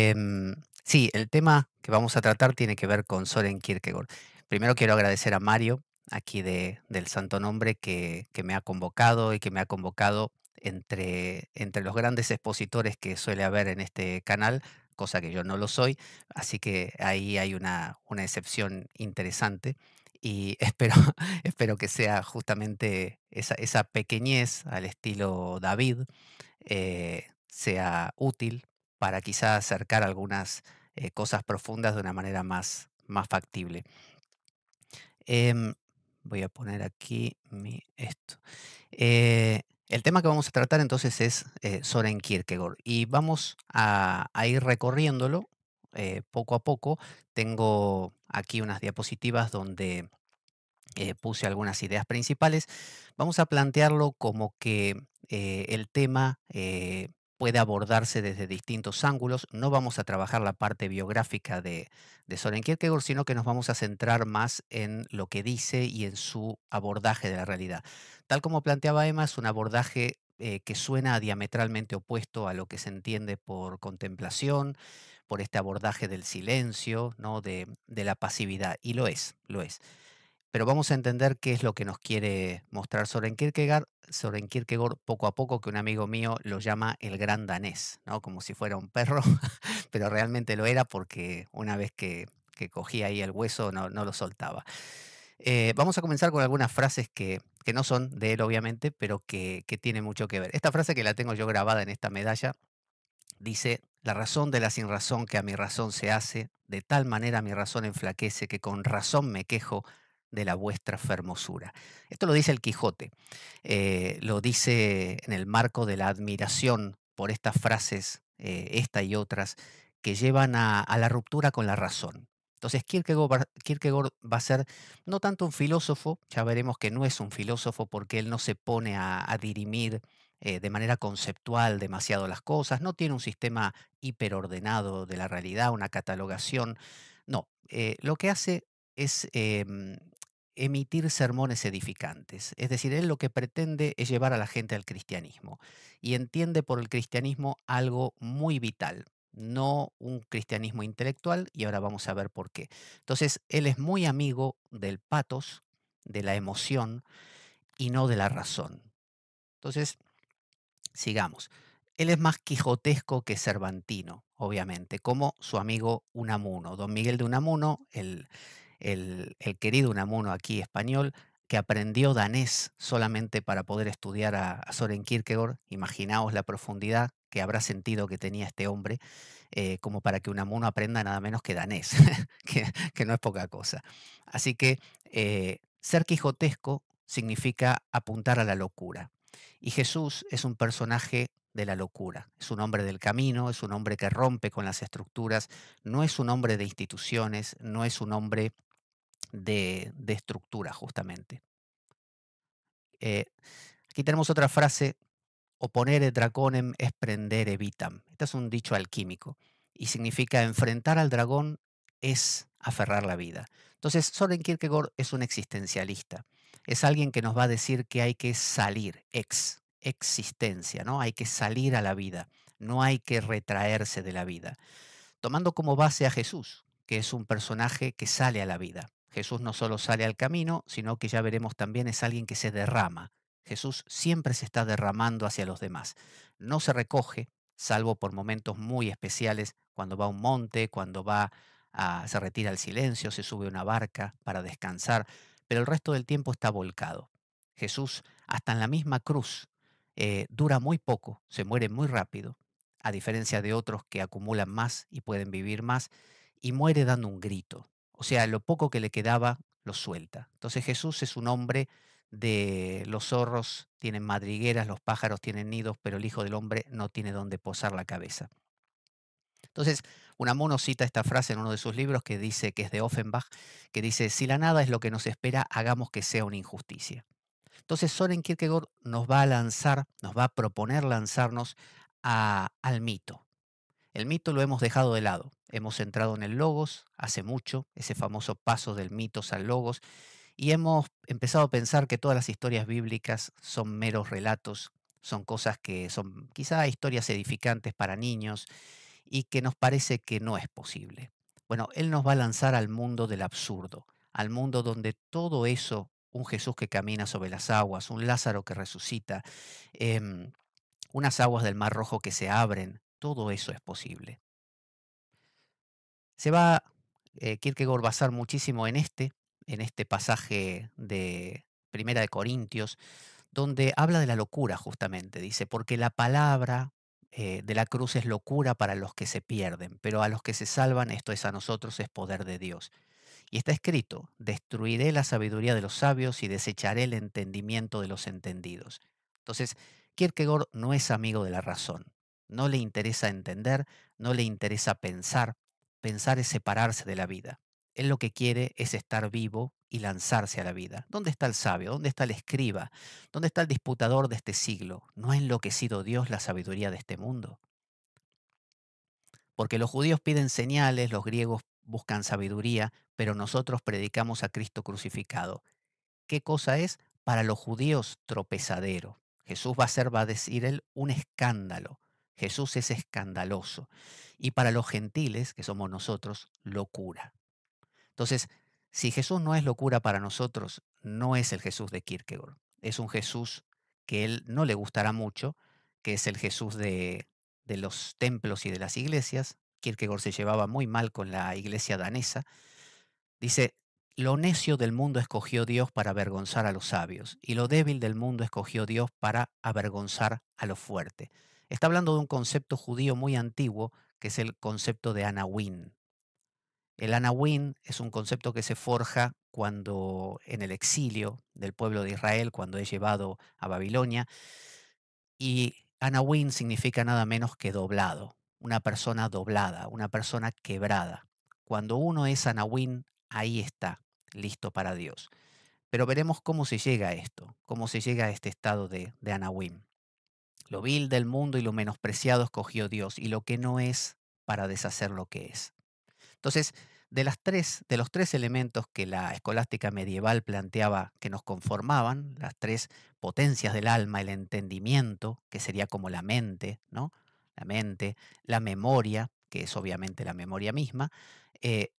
Em, sí, el tema que vamos a tratar tiene que ver con Soren Kierkegaard. Primero quiero agradecer a Mario, aquí del Santo Nombre, que, me ha convocado y que me ha convocado entre, entre los grandes expositores que suele haber en este canal, cosa que yo no lo soy, así que ahí hay una, excepción interesante y espero, espero que sea justamente esa, pequeñez al estilo David eh, sea útil para quizá acercar algunas eh, cosas profundas de una manera más, más factible. Em, voy a poner aquí esto. Eh, el tema que vamos a tratar entonces es eh, Soren Kierkegaard y vamos a, ir recorriéndolo poco a poco. Tengo aquí unas diapositivas donde puse algunas ideas principales, vamos a plantearlo como que el tema puede abordarse desde distintos ángulos. No vamos a trabajar la parte biográfica de, de, Soren Kierkegaard, sino que nos vamos a centrar más en lo que dice y en su abordaje de la realidad. Tal como planteaba Emma, es un abordaje eh, que suena diametralmente opuesto a lo que se entiende por contemplación, por este abordaje del silencio, ¿no? de, de la pasividad, y lo es, lo es pero vamos a entender qué es lo que nos quiere mostrar Soren Kierkegaard. Soren Kierkegaard, poco a poco, que un amigo mío lo llama el gran danés, ¿no? Como si fuera un perro, pero realmente lo era porque una vez que, cogía ahí el hueso no, lo soltaba. Eh, vamos a comenzar con algunas frases que, que, no son de él, obviamente, pero que, que tienen mucho que ver. Esta frase que la tengo yo grabada en esta medalla dice, la razón de la sin razón que a mi razón se hace, de tal manera mi razón enflaquece que con razón me quejo de la vuestra fermosura. Esto lo dice el Quijote, eh, lo dice en el marco de la admiración por estas frases, eh, esta y otras, que llevan a, la ruptura con la razón. Entonces Kierkegaard va, va a ser no tanto un filósofo, ya veremos que no es un filósofo porque él no se pone a, dirimir eh, de manera conceptual demasiado las cosas, no tiene un sistema hiperordenado de la realidad, una catalogación, no, lo que hace es em, emitir sermones edificantes. Es decir, él lo que pretende es llevar a la gente al cristianismo y entiende por el cristianismo algo muy vital, no un cristianismo intelectual y ahora vamos a ver por qué. Entonces, él es muy amigo del patos, de la emoción y no de la razón. Entonces, sigamos. Él es más quijotesco que cervantino, obviamente, como su amigo Unamuno. Don Miguel de Unamuno, el, el, querido Unamuno aquí español, que aprendió danés solamente para poder estudiar a, Soren Kierkegaard, imaginaos la profundidad que habrá sentido que tenía este hombre, eh, como para que Unamuno aprenda nada menos que danés, que, no es poca cosa. Así que eh, ser quijotesco significa apuntar a la locura. Y Jesús es un personaje de la locura, es un hombre del camino, es un hombre que rompe con las estructuras, no es un hombre de instituciones, no es un hombre de, estructura, justamente. Eh, aquí tenemos otra frase, oponere draconem es prender vitam. Este es un dicho alquímico y significa enfrentar al dragón es aferrar la vida. Entonces, Soren Kierkegaard es un existencialista. Es alguien que nos va a decir que hay que salir, ex, existencia, ¿no? Hay que salir a la vida, no hay que retraerse de la vida. Tomando como base a Jesús, que es un personaje que sale a la vida. Jesús no solo sale al camino, sino que ya veremos también es alguien que se derrama. Jesús siempre se está derramando hacia los demás. No se recoge, salvo por momentos muy especiales, cuando va a un monte, cuando va se retira al silencio, se sube a una barca para descansar, pero el resto del tiempo está volcado. Jesús, hasta en la misma cruz, eh, dura muy poco, se muere muy rápido, a diferencia de otros que acumulan más y pueden vivir más, y muere dando un grito, o sea, lo poco que le quedaba lo suelta. Entonces Jesús es un hombre de los zorros tienen madrigueras, los pájaros tienen nidos, pero el Hijo del Hombre no tiene dónde posar la cabeza. Entonces, mono cita esta frase en uno de sus libros que dice que es de Offenbach, que dice, si la nada es lo que nos espera, hagamos que sea una injusticia. Entonces, Soren Kierkegaard nos va a lanzar, nos va a proponer lanzarnos al mito. El mito lo hemos dejado de lado hemos entrado en el logos hace mucho, ese famoso paso del mito al logos, y hemos empezado a pensar que todas las historias bíblicas son meros relatos, son cosas que son quizá historias edificantes para niños y que nos parece que no es posible. Bueno, Él nos va a lanzar al mundo del absurdo, al mundo donde todo eso, un Jesús que camina sobre las aguas, un Lázaro que resucita, em, unas aguas del Mar Rojo que se abren, todo eso es posible. Se va eh, Kierkegaard basar muchísimo en este, en este pasaje de Primera de Corintios, donde habla de la locura justamente. Dice, porque la palabra eh, de la cruz es locura para los que se pierden, pero a los que se salvan, esto es a nosotros, es poder de Dios. Y está escrito, destruiré la sabiduría de los sabios y desecharé el entendimiento de los entendidos. Entonces, Kierkegaard no es amigo de la razón, no le interesa entender, no le interesa pensar, pensar es separarse de la vida. Él lo que quiere es estar vivo y lanzarse a la vida. ¿Dónde está el sabio? ¿Dónde está el escriba? ¿Dónde está el disputador de este siglo? ¿No ha enloquecido Dios la sabiduría de este mundo? Porque los judíos piden señales, los griegos buscan sabiduría, pero nosotros predicamos a Cristo crucificado. ¿Qué cosa es? Para los judíos tropezadero. Jesús va a ser, va a decir él, un escándalo. Jesús es escandaloso y para los gentiles, que somos nosotros, locura. Entonces, si Jesús no es locura para nosotros, no es el Jesús de Kierkegaard. Es un Jesús que él no le gustará mucho, que es el Jesús de, de los templos y de las iglesias. Kierkegaard se llevaba muy mal con la iglesia danesa. Dice, lo necio del mundo escogió Dios para avergonzar a los sabios, y lo débil del mundo escogió Dios para avergonzar a los fuertes». Está hablando de un concepto judío muy antiguo, que es el concepto de Anawin. El Anawin es un concepto que se forja cuando en el exilio del pueblo de Israel, cuando es llevado a Babilonia, y Anawin significa nada menos que doblado, una persona doblada, una persona quebrada. Cuando uno es Anawin, ahí está, listo para Dios. Pero veremos cómo se llega a esto, cómo se llega a este estado de, de lo vil del mundo y lo menospreciado escogió Dios, y lo que no es para deshacer lo que es. Entonces, de, las de los tres elementos que la escolástica medieval planteaba que nos conformaban, las tres potencias del alma, el entendimiento, que sería como la mente, ¿no? La mente, la memoria, que es obviamente la memoria misma, eh,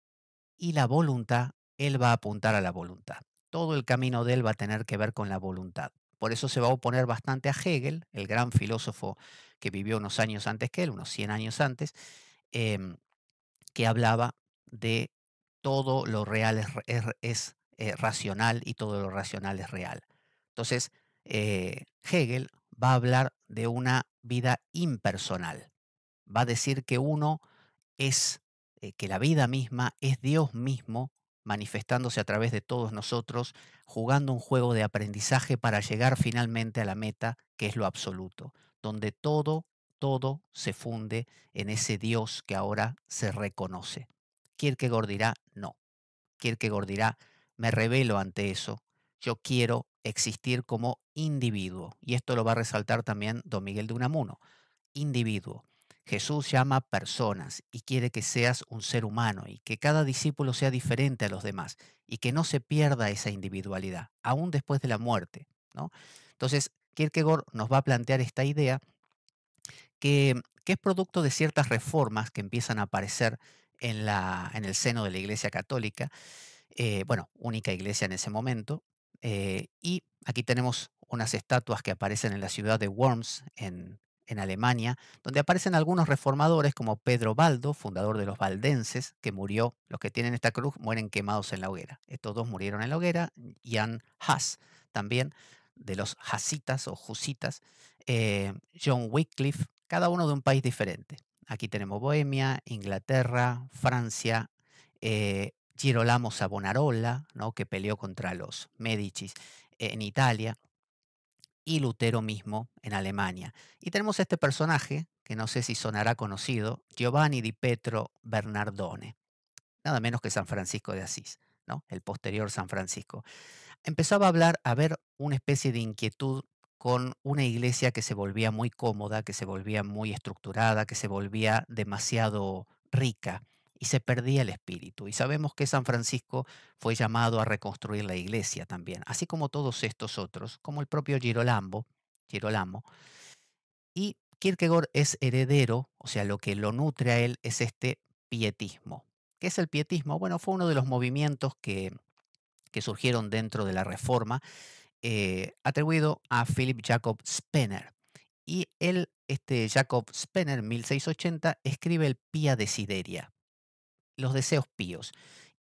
y la voluntad, él va a apuntar a la voluntad. Todo el camino de él va a tener que ver con la voluntad. Por eso se va a oponer bastante a Hegel, el gran filósofo que vivió unos años antes que él, unos 100 años antes, em, que hablaba de todo lo real es, eh, racional y todo lo racional es real. Entonces, eh, Hegel va a hablar de una vida impersonal. Va a decir que uno es, eh, que la vida misma es Dios mismo manifestándose a través de todos nosotros, jugando un juego de aprendizaje para llegar finalmente a la meta, que es lo absoluto, donde todo, todo se funde en ese Dios que ahora se reconoce. que gordirá, no. que gordirá, me revelo ante eso, yo quiero existir como individuo. Y esto lo va a resaltar también don Miguel de Unamuno. Individuo. Jesús llama personas y quiere que seas un ser humano y que cada discípulo sea diferente a los demás y que no se pierda esa individualidad, aún después de la muerte. ¿no? Entonces, Kierkegaard nos va a plantear esta idea que, es producto de ciertas reformas que empiezan a aparecer en, la, en el seno de la Iglesia Católica, eh, bueno, única iglesia en ese momento, eh, y aquí tenemos unas estatuas que aparecen en la ciudad de Worms, en, en Alemania, donde aparecen algunos reformadores como Pedro Baldo, fundador de los Valdenses, que murió, los que tienen esta cruz mueren quemados en la hoguera. Estos dos murieron en la hoguera, Jan Haas también, de los Hasitas o Jusitas, eh, John Wycliffe, cada uno de un país diferente. Aquí tenemos Bohemia, Inglaterra, Francia, eh, Girolamo Savonarola, ¿no? que peleó contra los Medicis en Italia y Lutero mismo en Alemania. Y tenemos este personaje, que no sé si sonará conocido, Giovanni di Petro Bernardone, nada menos que San Francisco de Asís, ¿no? el posterior San Francisco. Empezaba a hablar, a ver una especie de inquietud con una iglesia que se volvía muy cómoda, que se volvía muy estructurada, que se volvía demasiado rica y se perdía el espíritu. Y sabemos que San Francisco fue llamado a reconstruir la iglesia también, así como todos estos otros, como el propio Girolamo. Girolamo. Y Kierkegaard es heredero, o sea, lo que lo nutre a él es este pietismo. ¿Qué es el pietismo? Bueno, fue uno de los movimientos que, que surgieron dentro de la Reforma, eh, atribuido a Philip Jacob Spener. Y él, este Jacob Spener, 1680, escribe el Pia Sideria los deseos píos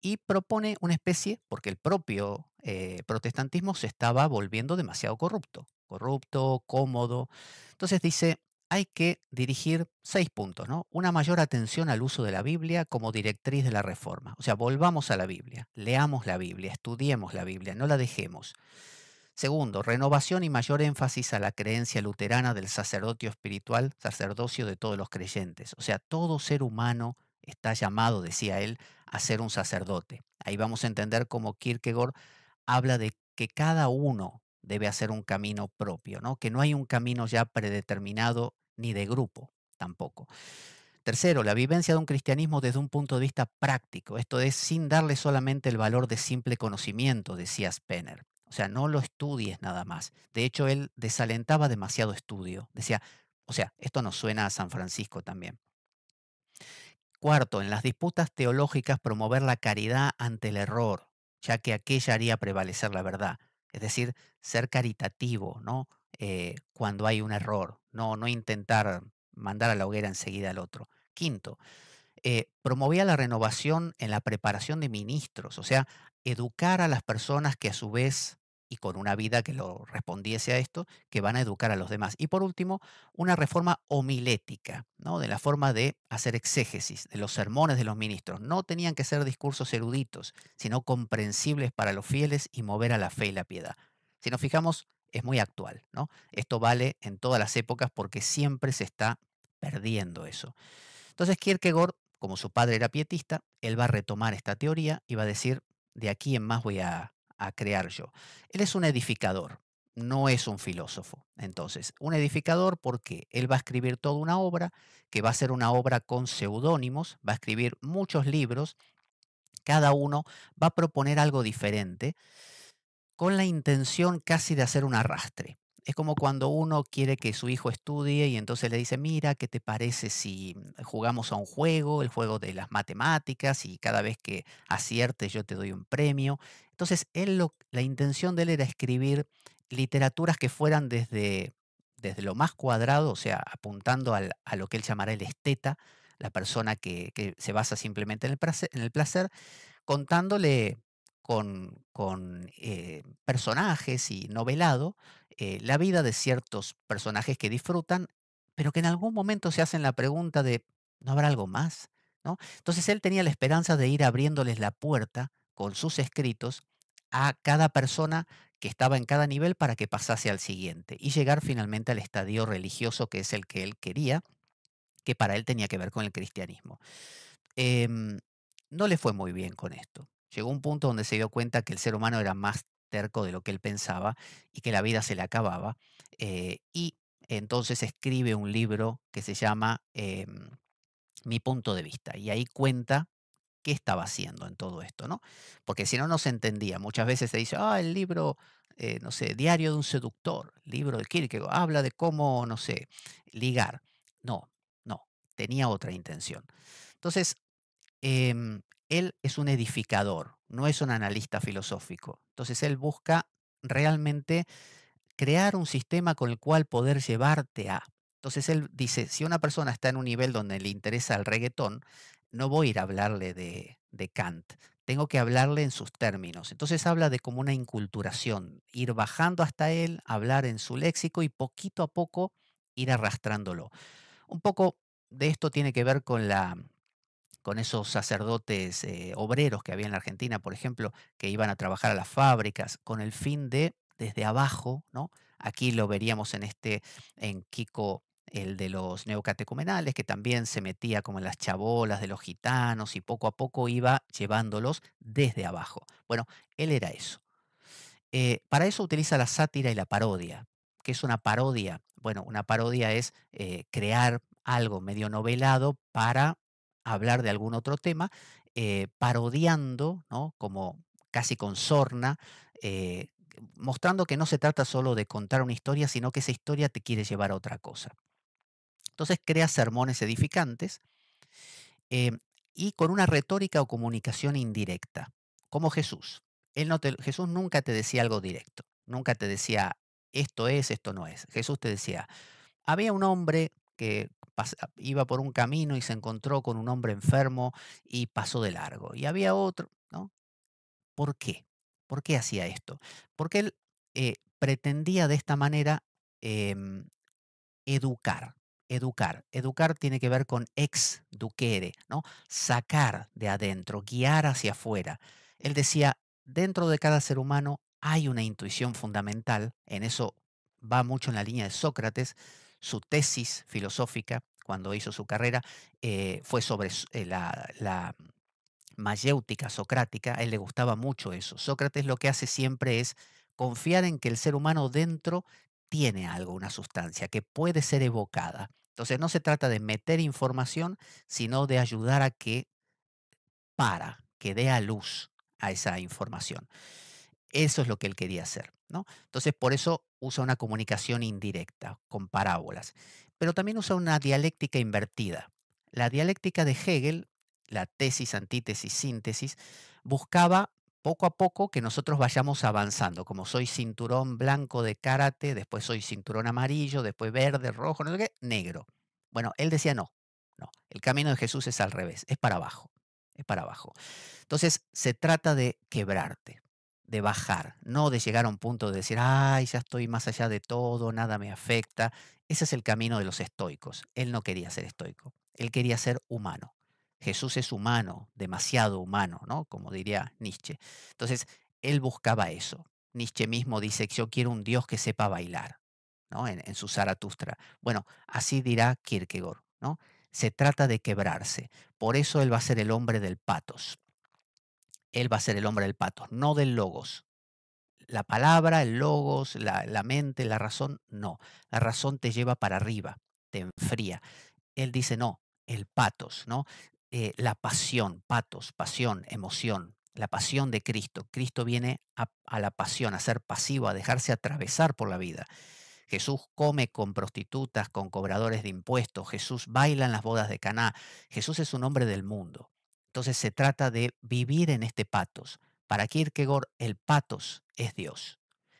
y propone una especie, porque el propio eh, protestantismo se estaba volviendo demasiado corrupto, corrupto, cómodo. Entonces dice, hay que dirigir seis puntos, ¿no? Una mayor atención al uso de la Biblia como directriz de la reforma. O sea, volvamos a la Biblia, leamos la Biblia, estudiemos la Biblia, no la dejemos. Segundo, renovación y mayor énfasis a la creencia luterana del sacerdocio espiritual, sacerdocio de todos los creyentes. O sea, todo ser humano está llamado, decía él, a ser un sacerdote. Ahí vamos a entender cómo Kierkegaard habla de que cada uno debe hacer un camino propio, ¿no? que no hay un camino ya predeterminado ni de grupo tampoco. Tercero, la vivencia de un cristianismo desde un punto de vista práctico, esto es, sin darle solamente el valor de simple conocimiento, decía Spener. O sea, no lo estudies nada más. De hecho, él desalentaba demasiado estudio. Decía, o sea, esto nos suena a San Francisco también. Cuarto, en las disputas teológicas promover la caridad ante el error, ya que aquella haría prevalecer la verdad. Es decir, ser caritativo, ¿no? Eh, cuando hay un error, no, no intentar mandar a la hoguera enseguida al otro. Quinto, eh, promovía la renovación en la preparación de ministros, o sea, educar a las personas que a su vez y con una vida que lo respondiese a esto, que van a educar a los demás. Y por último, una reforma homilética, ¿no? de la forma de hacer exégesis de los sermones de los ministros. No tenían que ser discursos eruditos, sino comprensibles para los fieles y mover a la fe y la piedad. Si nos fijamos, es muy actual. ¿no? Esto vale en todas las épocas porque siempre se está perdiendo eso. Entonces Kierkegaard, como su padre era pietista, él va a retomar esta teoría y va a decir, de aquí en más voy a a crear yo. Él es un edificador, no es un filósofo. Entonces, un edificador porque él va a escribir toda una obra, que va a ser una obra con seudónimos, va a escribir muchos libros, cada uno va a proponer algo diferente, con la intención casi de hacer un arrastre. Es como cuando uno quiere que su hijo estudie y entonces le dice, mira, ¿qué te parece si jugamos a un juego, el juego de las matemáticas, y cada vez que aciertes yo te doy un premio? Entonces, él la intención de él era escribir literaturas que fueran desde, desde lo más cuadrado, o sea, apuntando a lo que él llamará el esteta, la persona que, se basa simplemente en el placer, contándole con, eh, personajes y novelado eh, la vida de ciertos personajes que disfrutan, pero que en algún momento se hacen la pregunta de, ¿no habrá algo más? ¿No? Entonces él tenía la esperanza de ir abriéndoles la puerta con sus escritos a cada persona que estaba en cada nivel para que pasase al siguiente y llegar mm. finalmente al estadio religioso que es el que él quería, que para él tenía que ver con el cristianismo. Em, no le fue muy bien con esto. Llegó un punto donde se dio cuenta que el ser humano era más terco de lo que él pensaba y que la vida se le acababa. Eh, y entonces escribe un libro que se llama em, Mi punto de vista. Y ahí cuenta qué estaba haciendo en todo esto, ¿no? Porque si no, no se entendía. Muchas veces se dice, ah, el libro, eh, no sé, Diario de un Seductor, libro de Kierkegaard, habla de cómo, no sé, ligar. No, no, tenía otra intención. Entonces, em, él es un edificador, no es un analista filosófico. Entonces, él busca realmente crear un sistema con el cual poder llevarte a. Entonces él dice, si una persona está en un nivel donde le interesa el reggaetón, no voy a ir a hablarle de, Kant, tengo que hablarle en sus términos. Entonces habla de como una inculturación, ir bajando hasta él, hablar en su léxico y poquito a poco ir arrastrándolo. Un poco de esto tiene que ver con la con esos sacerdotes eh, obreros que había en la Argentina, por ejemplo, que iban a trabajar a las fábricas con el fin de desde abajo, ¿no? Aquí lo veríamos en este en Kiko el de los neocatecumenales, que también se metía como en las chabolas de los gitanos y poco a poco iba llevándolos desde abajo. Bueno, él era eso. Eh, para eso utiliza la sátira y la parodia. que es una parodia? Bueno, una parodia es eh, crear algo medio novelado para hablar de algún otro tema, eh, parodiando, ¿no? Como casi con sorna, mostrando que no se trata solo de contar una historia, sino que esa historia te quiere llevar a otra cosa. Entonces crea sermones edificantes eh, y con una retórica o comunicación indirecta, como Jesús. Él no Jesús nunca te decía algo directo, nunca te decía esto es, esto no es. Jesús te decía, había un hombre que iba por un camino y se encontró con un hombre enfermo y pasó de largo. Y había otro, ¿no? ¿Por qué? ¿Por qué hacía esto? Porque él eh, pretendía de esta manera em, educar, educar. Educar tiene que ver con ex duquere, ¿no? Sacar de adentro, guiar hacia afuera. Él decía, dentro de cada ser humano hay una intuición fundamental, en eso va mucho en la línea de Sócrates, su tesis filosófica cuando hizo su carrera eh, fue sobre eh, la, la mayéutica socrática, a él le gustaba mucho eso. Sócrates lo que hace siempre es confiar en que el ser humano dentro tiene algo, una sustancia que puede ser evocada. Entonces no se trata de meter información, sino de ayudar a que para, que dé a luz a esa información. Eso es lo que él quería hacer. ¿no? Entonces por eso usa una comunicación indirecta, con parábolas, pero también usa una dialéctica invertida. La dialéctica de Hegel, la tesis, antítesis, síntesis, buscaba poco a poco que nosotros vayamos avanzando, como soy cinturón blanco de karate, después soy cinturón amarillo, después verde, rojo, negro. Bueno, él decía no, no, el camino de Jesús es al revés, es para abajo, es para abajo. Entonces, se trata de quebrarte, de bajar, no de llegar a un punto de decir, ay, ya estoy más allá de todo, nada me afecta. Ese es el camino de los estoicos. Él no quería ser estoico, él quería ser humano. Jesús es humano, demasiado humano, ¿no? Como diría Nietzsche. Entonces, él buscaba eso. Nietzsche mismo dice que yo quiero un Dios que sepa bailar, ¿no? En, su Zaratustra. Bueno, así dirá Kierkegaard, ¿no? Se trata de quebrarse. Por eso él va a ser el hombre del patos. Él va a ser el hombre del patos, no del logos. La palabra, el logos, la, la mente, la razón, no. La razón te lleva para arriba, te enfría. Él dice, no, el patos, ¿no? Eh, la pasión, patos, pasión, emoción, la pasión de Cristo. Cristo viene a, la pasión, a ser pasivo, a dejarse atravesar por la vida. Jesús come con prostitutas, con cobradores de impuestos. Jesús baila en las bodas de Caná. Jesús es un hombre del mundo. Entonces se trata de vivir en este patos. Para Kierkegaard, el patos es Dios.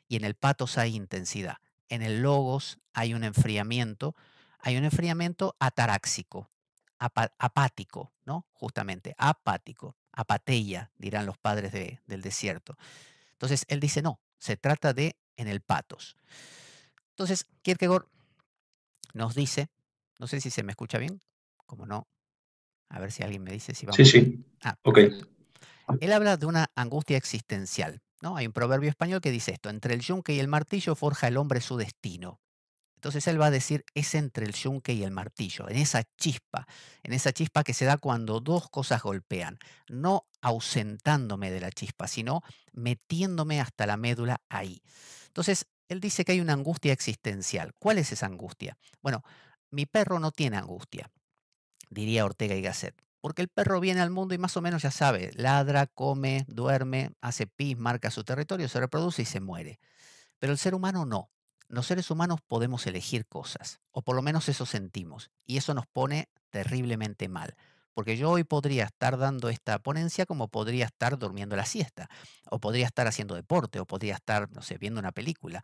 Y en el patos hay intensidad. En el logos hay un enfriamiento. Hay un enfriamiento ataráxico apático, ¿no? Justamente, apático, apatella dirán los padres del desierto. Entonces, él dice, no, se trata de en el patos. Entonces, Kierkegaard nos dice, no sé si se me escucha bien, como no, a ver si alguien me dice si vamos. Sí, sí. Ah, ok. Él habla de una angustia existencial. ¿no? Hay un proverbio español que dice esto, entre el yunque y el martillo forja el hombre su destino. Entonces él va a decir, es entre el yunque y el martillo, en esa chispa, en esa chispa que se da cuando dos cosas golpean, no ausentándome de la chispa, sino metiéndome hasta la médula ahí. Entonces, él dice que hay una angustia existencial. ¿Cuál es esa angustia? Bueno, mi perro no tiene angustia, diría Ortega y Gasset. Porque el perro viene al mundo y más o menos ya sabe, ladra, come, duerme, hace pis, marca su territorio, se reproduce y se muere. Pero el ser humano no. Los seres humanos podemos elegir cosas, o por lo menos eso sentimos, y eso nos pone terriblemente mal, porque yo hoy podría estar dando esta ponencia como podría estar durmiendo la siesta, o podría estar haciendo deporte, o podría estar, no sé, viendo una película.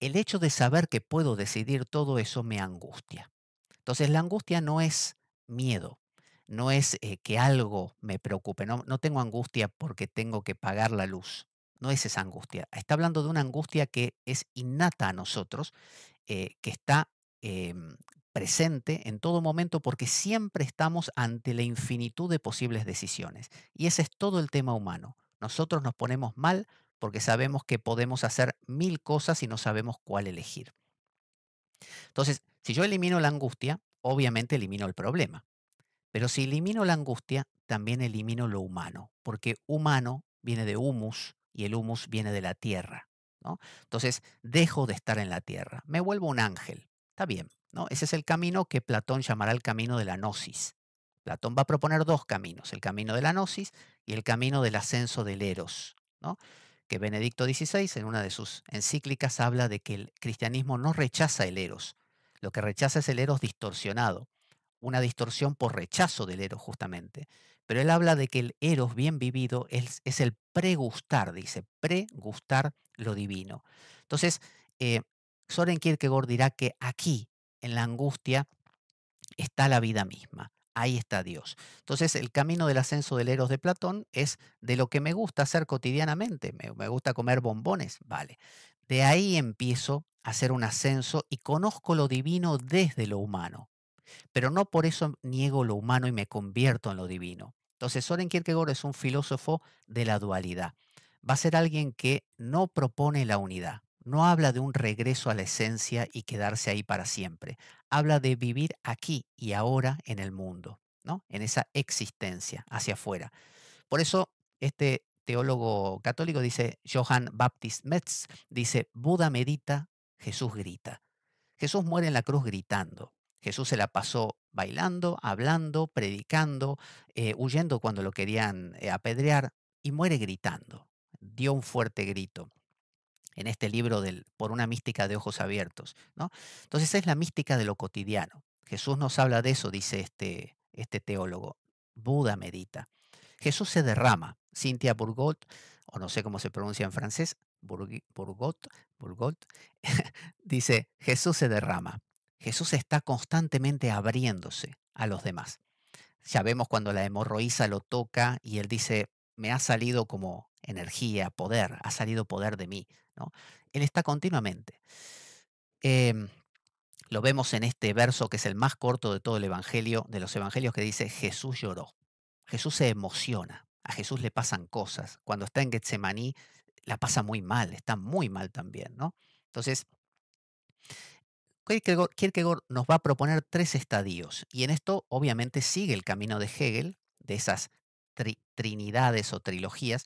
El hecho de saber que puedo decidir todo eso me angustia. Entonces la angustia no es miedo, no es eh, que algo me preocupe, no, no tengo angustia porque tengo que pagar la luz, no es esa angustia. Está hablando de una angustia que es innata a nosotros, eh, que está em, presente en todo momento porque siempre estamos ante la infinitud de posibles decisiones. Y ese es todo el tema humano. Nosotros nos ponemos mal porque sabemos que podemos hacer mil cosas y no sabemos cuál elegir. Entonces, si yo elimino la angustia, obviamente elimino el problema. Pero si elimino la angustia, también elimino lo humano, porque humano viene de humus, y el humus viene de la tierra. ¿no? Entonces, dejo de estar en la tierra, me vuelvo un ángel. Está bien, ¿no? Ese es el camino que Platón llamará el camino de la gnosis. Platón va a proponer dos caminos, el camino de la gnosis y el camino del ascenso del eros, ¿no? que Benedicto XVI en una de sus encíclicas habla de que el cristianismo no rechaza el eros, lo que rechaza es el eros distorsionado, una distorsión por rechazo del eros justamente. Pero él habla de que el eros bien vivido es, es el pregustar, dice, pregustar lo divino. Entonces, eh, Soren Kierkegaard dirá que aquí, en la angustia, está la vida misma. Ahí está Dios. Entonces, el camino del ascenso del Eros de Platón es de lo que me gusta hacer cotidianamente. me gusta comer bombones, vale. De ahí empiezo a hacer un ascenso y conozco lo divino desde lo humano pero no por eso niego lo humano y me convierto en lo divino. Entonces, Soren Kierkegaard es un filósofo de la dualidad. Va a ser alguien que no propone la unidad, no habla de un regreso a la esencia y quedarse ahí para siempre. Habla de vivir aquí y ahora en el mundo, ¿no? En esa existencia hacia afuera. Por eso este teólogo católico dice Johann Baptist Metz dice Buda medita, Jesús grita. Jesús muere en la cruz gritando. Jesús se la pasó bailando, hablando, predicando, eh, huyendo cuando lo querían eh, apedrear y muere gritando. Dio un fuerte grito en este libro del Por una mística de ojos abiertos. ¿no? Entonces es la mística de lo cotidiano. Jesús nos habla de eso, dice este, este teólogo. Buda medita. Jesús se derrama. Cynthia Burgot, o no sé cómo se pronuncia en francés, Burgot, Burgot dice, Jesús se derrama. Jesús está constantemente abriéndose a los demás. Ya vemos cuando la hemorroísa lo toca y él dice, me ha salido como energía, poder, ha salido poder de mí. ¿no? Él está continuamente. Em, lo vemos en este verso que es el más corto de todo el Evangelio, de los Evangelios, que dice, Jesús lloró. Jesús se emociona, a Jesús le pasan cosas. Cuando está en Getsemaní, la pasa muy mal, está muy mal también, ¿no? Entonces, Kierkegaard, nos va a proponer tres estadios y en esto obviamente sigue el camino de Hegel, de esas trinidades o trilogías,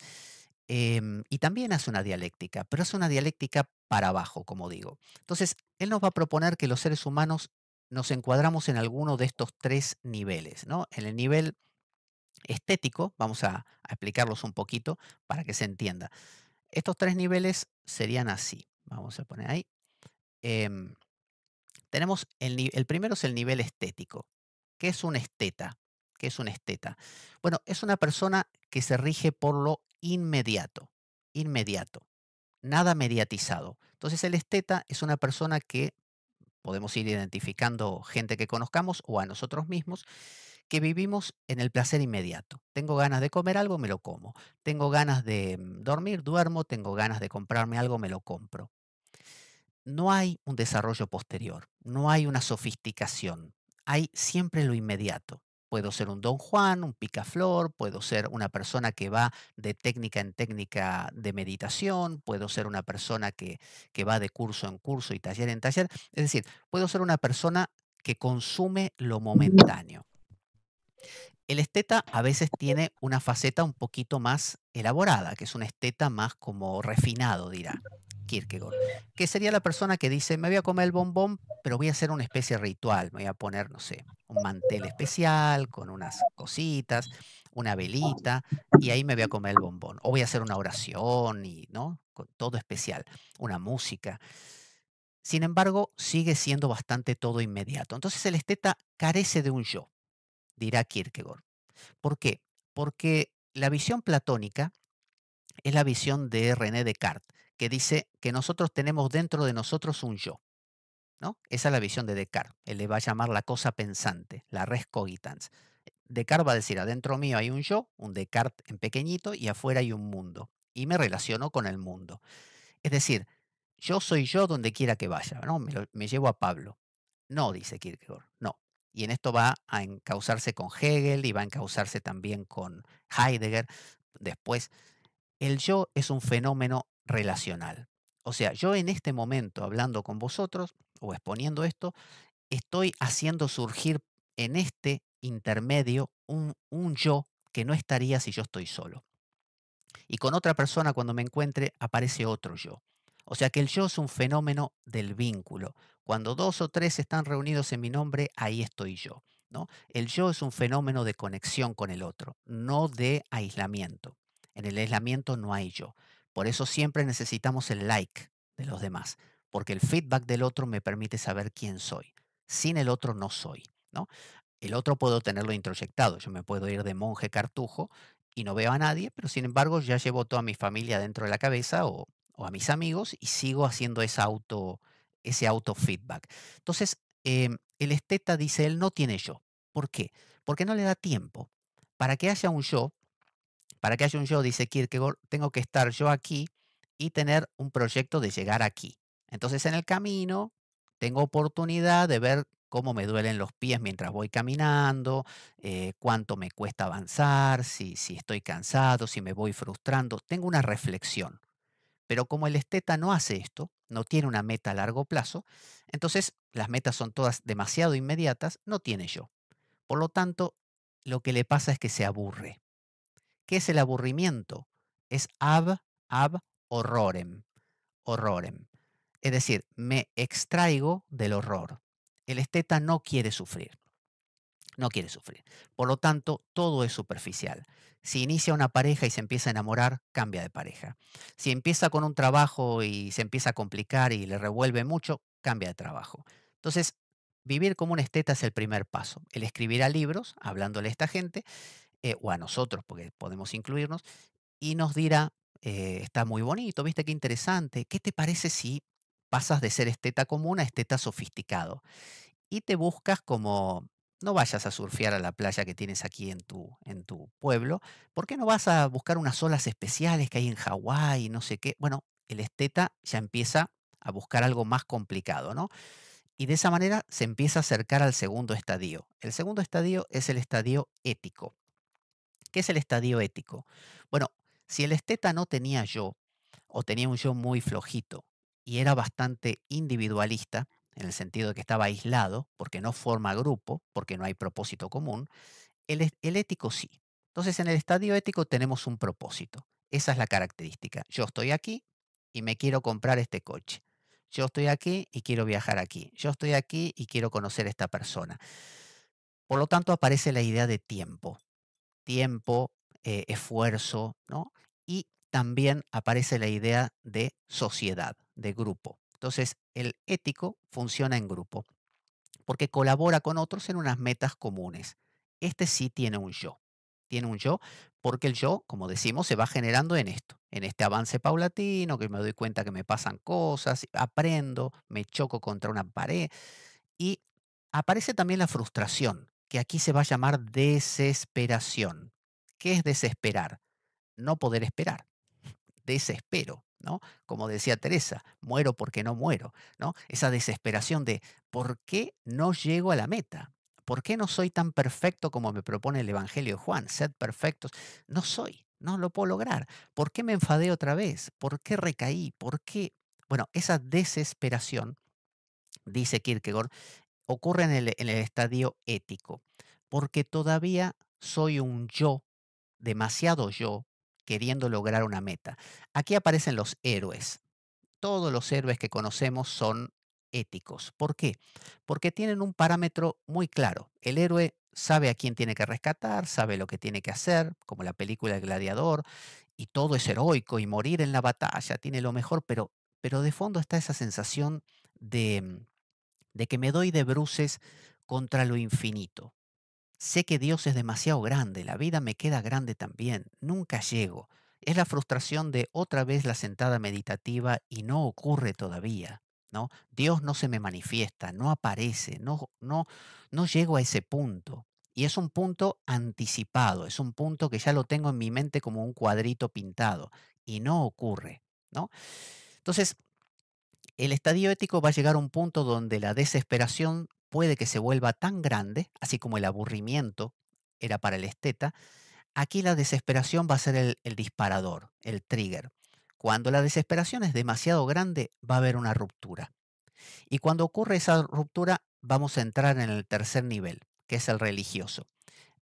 em, y también hace una dialéctica, pero es una dialéctica para abajo, como digo. Entonces, él nos va a proponer que los seres humanos nos encuadramos en alguno de estos tres niveles, ¿no? En el nivel estético, vamos a, explicarlos un poquito para que se entienda. Estos tres niveles serían así, vamos a poner ahí. Em, tenemos el, primero es el nivel estético. ¿Qué es un esteta? ¿Qué es un esteta? Bueno, es una persona que se rige por lo inmediato, inmediato, nada mediatizado. Entonces el esteta es una persona que podemos ir identificando gente que conozcamos o a nosotros mismos, que vivimos en el placer inmediato. Tengo ganas de comer algo, me lo como. Tengo ganas de mm, dormir, duermo. Tengo ganas de comprarme algo, me lo compro no hay un desarrollo posterior, no hay una sofisticación, hay siempre lo inmediato. Puedo ser un don Juan, un picaflor, puedo ser una persona que va de técnica en técnica de meditación, puedo ser una persona que, va de curso en curso y taller en taller. Es decir, puedo ser una persona que consume lo momentáneo. El esteta a veces tiene una faceta un poquito más elaborada, que es un esteta más como refinado, dirá. Kierkegaard, que sería la persona que dice, me voy a comer el bombón, pero voy a hacer una especie de ritual, me voy a poner, no sé, un mantel especial con unas cositas, una velita, y ahí me voy a comer el bombón. O voy a hacer una oración y, ¿no? Con todo especial, una música. Sin embargo, sigue siendo bastante todo inmediato. Entonces el esteta carece de un yo, dirá Kierkegaard. ¿Por qué? Porque la visión platónica es la visión de René Descartes que dice que nosotros tenemos dentro de nosotros un yo. ¿no? Esa es la visión de Descartes. Él le va a llamar la cosa pensante, la res cogitans. Descartes va a decir, adentro mío hay un yo, un Descartes en pequeñito, y afuera hay un mundo. Y me relaciono con el mundo. Es decir, yo soy yo donde quiera que vaya, ¿no? Me, me, llevo a Pablo. No, dice Kierkegaard, no. Y en esto va a encauzarse con Hegel y va a encauzarse también con Heidegger después. El yo es un fenómeno relacional. O sea, yo en este momento hablando con vosotros o exponiendo esto, estoy haciendo surgir en este intermedio un, yo que no estaría si yo estoy solo. Y con otra persona cuando me encuentre aparece otro yo. O sea que el yo es un fenómeno del vínculo. Cuando dos o tres están reunidos en mi nombre, ahí estoy yo. ¿no? El yo es un fenómeno de conexión con el otro, no de aislamiento. En el aislamiento no hay yo. Por eso siempre necesitamos el like de los demás, porque el feedback del otro me permite saber quién soy. Sin el otro no soy, ¿no? El otro puedo tenerlo introyectado, yo me puedo ir de monje cartujo y no veo a nadie, pero sin embargo ya llevo toda mi familia dentro de la cabeza o, a mis amigos y sigo haciendo ese auto, ese auto-feedback. Entonces, em, el esteta dice, él no tiene yo. ¿Por qué? Porque no le da tiempo. Para que haya un yo, para que haya un yo, dice Kierkegaard, tengo que estar yo aquí y tener un proyecto de llegar aquí. Entonces en el camino tengo oportunidad de ver cómo me duelen los pies mientras voy caminando, eh, cuánto me cuesta avanzar, si, si estoy cansado, si me voy frustrando. Tengo una reflexión. Pero como el esteta no hace esto, no tiene una meta a largo plazo, entonces las metas son todas demasiado inmediatas, no tiene yo. Por lo tanto, lo que le pasa es que se aburre. ¿Qué es el aburrimiento? Es ab, ab horrorem, horrorem. Es decir, me extraigo del horror. El esteta no quiere sufrir. No quiere sufrir. Por lo tanto, todo es superficial. Si inicia una pareja y se empieza a enamorar, cambia de pareja. Si empieza con un trabajo y se empieza a complicar y le revuelve mucho, cambia de trabajo. Entonces, vivir como un esteta es el primer paso. escribir escribirá libros hablándole a esta gente eh, o a nosotros, porque podemos incluirnos, y nos dirá, eh, está muy bonito, viste qué interesante, ¿qué te parece si pasas de ser esteta común a esteta sofisticado? Y te buscas como, no vayas a surfear a la playa que tienes aquí en tu, en tu pueblo, ¿por qué no vas a buscar unas olas especiales que hay en Hawái, no sé qué? Bueno, el esteta ya empieza a buscar algo más complicado, ¿no? Y de esa manera se empieza a acercar al segundo estadio. El segundo estadio es el estadio ético. ¿Qué es el estadio ético? Bueno, si el esteta no tenía yo, o tenía un yo muy flojito, y era bastante individualista, en el sentido de que estaba aislado, porque no forma grupo, porque no hay propósito común, el, e-, el ético sí. Entonces, en el estadio ético tenemos un propósito. Esa es la característica. Yo estoy aquí y me quiero comprar este coche. Yo estoy aquí y quiero viajar aquí. Yo estoy aquí y quiero conocer a esta persona. Por lo tanto, aparece la idea de tiempo tiempo, eh, esfuerzo, ¿no? Y también aparece la idea de sociedad, de grupo. Entonces, el ético funciona en grupo, porque colabora con otros en unas metas comunes. Este sí tiene un yo, tiene un yo, porque el yo, como decimos, se va generando en esto, en este avance paulatino, que me doy cuenta que me pasan cosas, aprendo, me choco contra una pared, y aparece también la frustración, que aquí se va a llamar desesperación. ¿Qué es desesperar? No poder esperar. Desespero, ¿no? Como decía Teresa, muero porque no muero, ¿no? Esa desesperación de ¿por qué no llego a la meta? ¿Por qué no soy tan perfecto como me propone el Evangelio de Juan? Sed perfectos. No soy, no lo puedo lograr. ¿Por qué me enfadé otra vez? ¿Por qué recaí? ¿Por qué? Bueno, esa desesperación, dice Kierkegaard, ocurre en el, estadio ético, porque todavía soy un yo, demasiado yo, queriendo lograr una meta. Aquí aparecen los héroes. Todos los héroes que conocemos son éticos. ¿Por qué? Porque tienen un parámetro muy claro. El héroe sabe a quién tiene que rescatar, sabe lo que tiene que hacer, como la película El Gladiador, y todo es heroico y morir en la batalla tiene lo mejor, pero, pero de fondo está esa sensación de, mm, de que me doy de bruces contra lo infinito. Sé que Dios es demasiado grande, la vida me queda grande también, nunca llego. Es la frustración de otra vez la sentada meditativa y no ocurre todavía. ¿no? Dios no se me manifiesta, no aparece, no, no, no llego a ese punto. Y es un punto anticipado, es un punto que ya lo tengo en mi mente como un cuadrito pintado y no ocurre. ¿no? Entonces, el estadio ético va a llegar a un punto donde la desesperación puede que se vuelva tan grande, así como el aburrimiento era para el esteta, aquí la desesperación va a ser el, disparador, el trigger. Cuando la desesperación es demasiado grande, va a haber una ruptura. Y cuando ocurre esa ruptura, vamos a entrar en el tercer nivel, que es el religioso.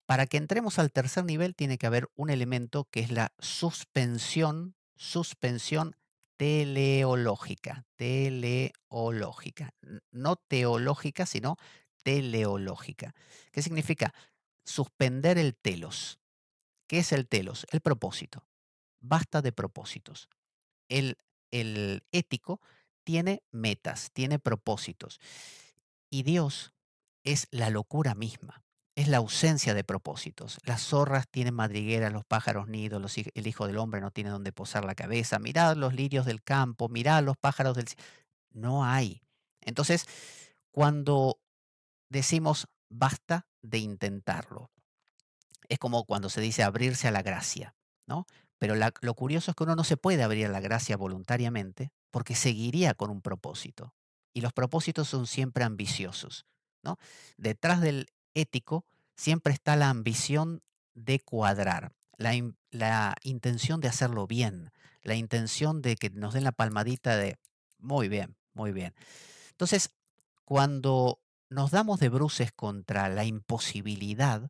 Para que entremos al tercer nivel tiene que haber un elemento que es la suspensión, suspensión teleológica, teleológica, no teológica, sino teleológica. ¿Qué significa? Suspender el telos. ¿Qué es el telos? El propósito. Basta de propósitos. El, el ético tiene metas, tiene propósitos. Y Dios es la locura misma es la ausencia de propósitos. Las zorras tienen madrigueras, los pájaros nidos, el hijo del hombre no tiene donde posar la cabeza. Mirad los lirios del campo, mirad los pájaros del cielo. No hay. Entonces, cuando decimos basta de intentarlo, es como cuando se dice abrirse a la gracia, ¿no? Pero lo curioso es que uno no se puede abrir a la gracia voluntariamente porque seguiría con un propósito. Y los propósitos son siempre ambiciosos. ¿no? Detrás del ético, siempre está la ambición de cuadrar, la, intención de hacerlo bien, la intención de que nos den la palmadita de muy bien, muy bien. Entonces, cuando nos damos de bruces contra la imposibilidad,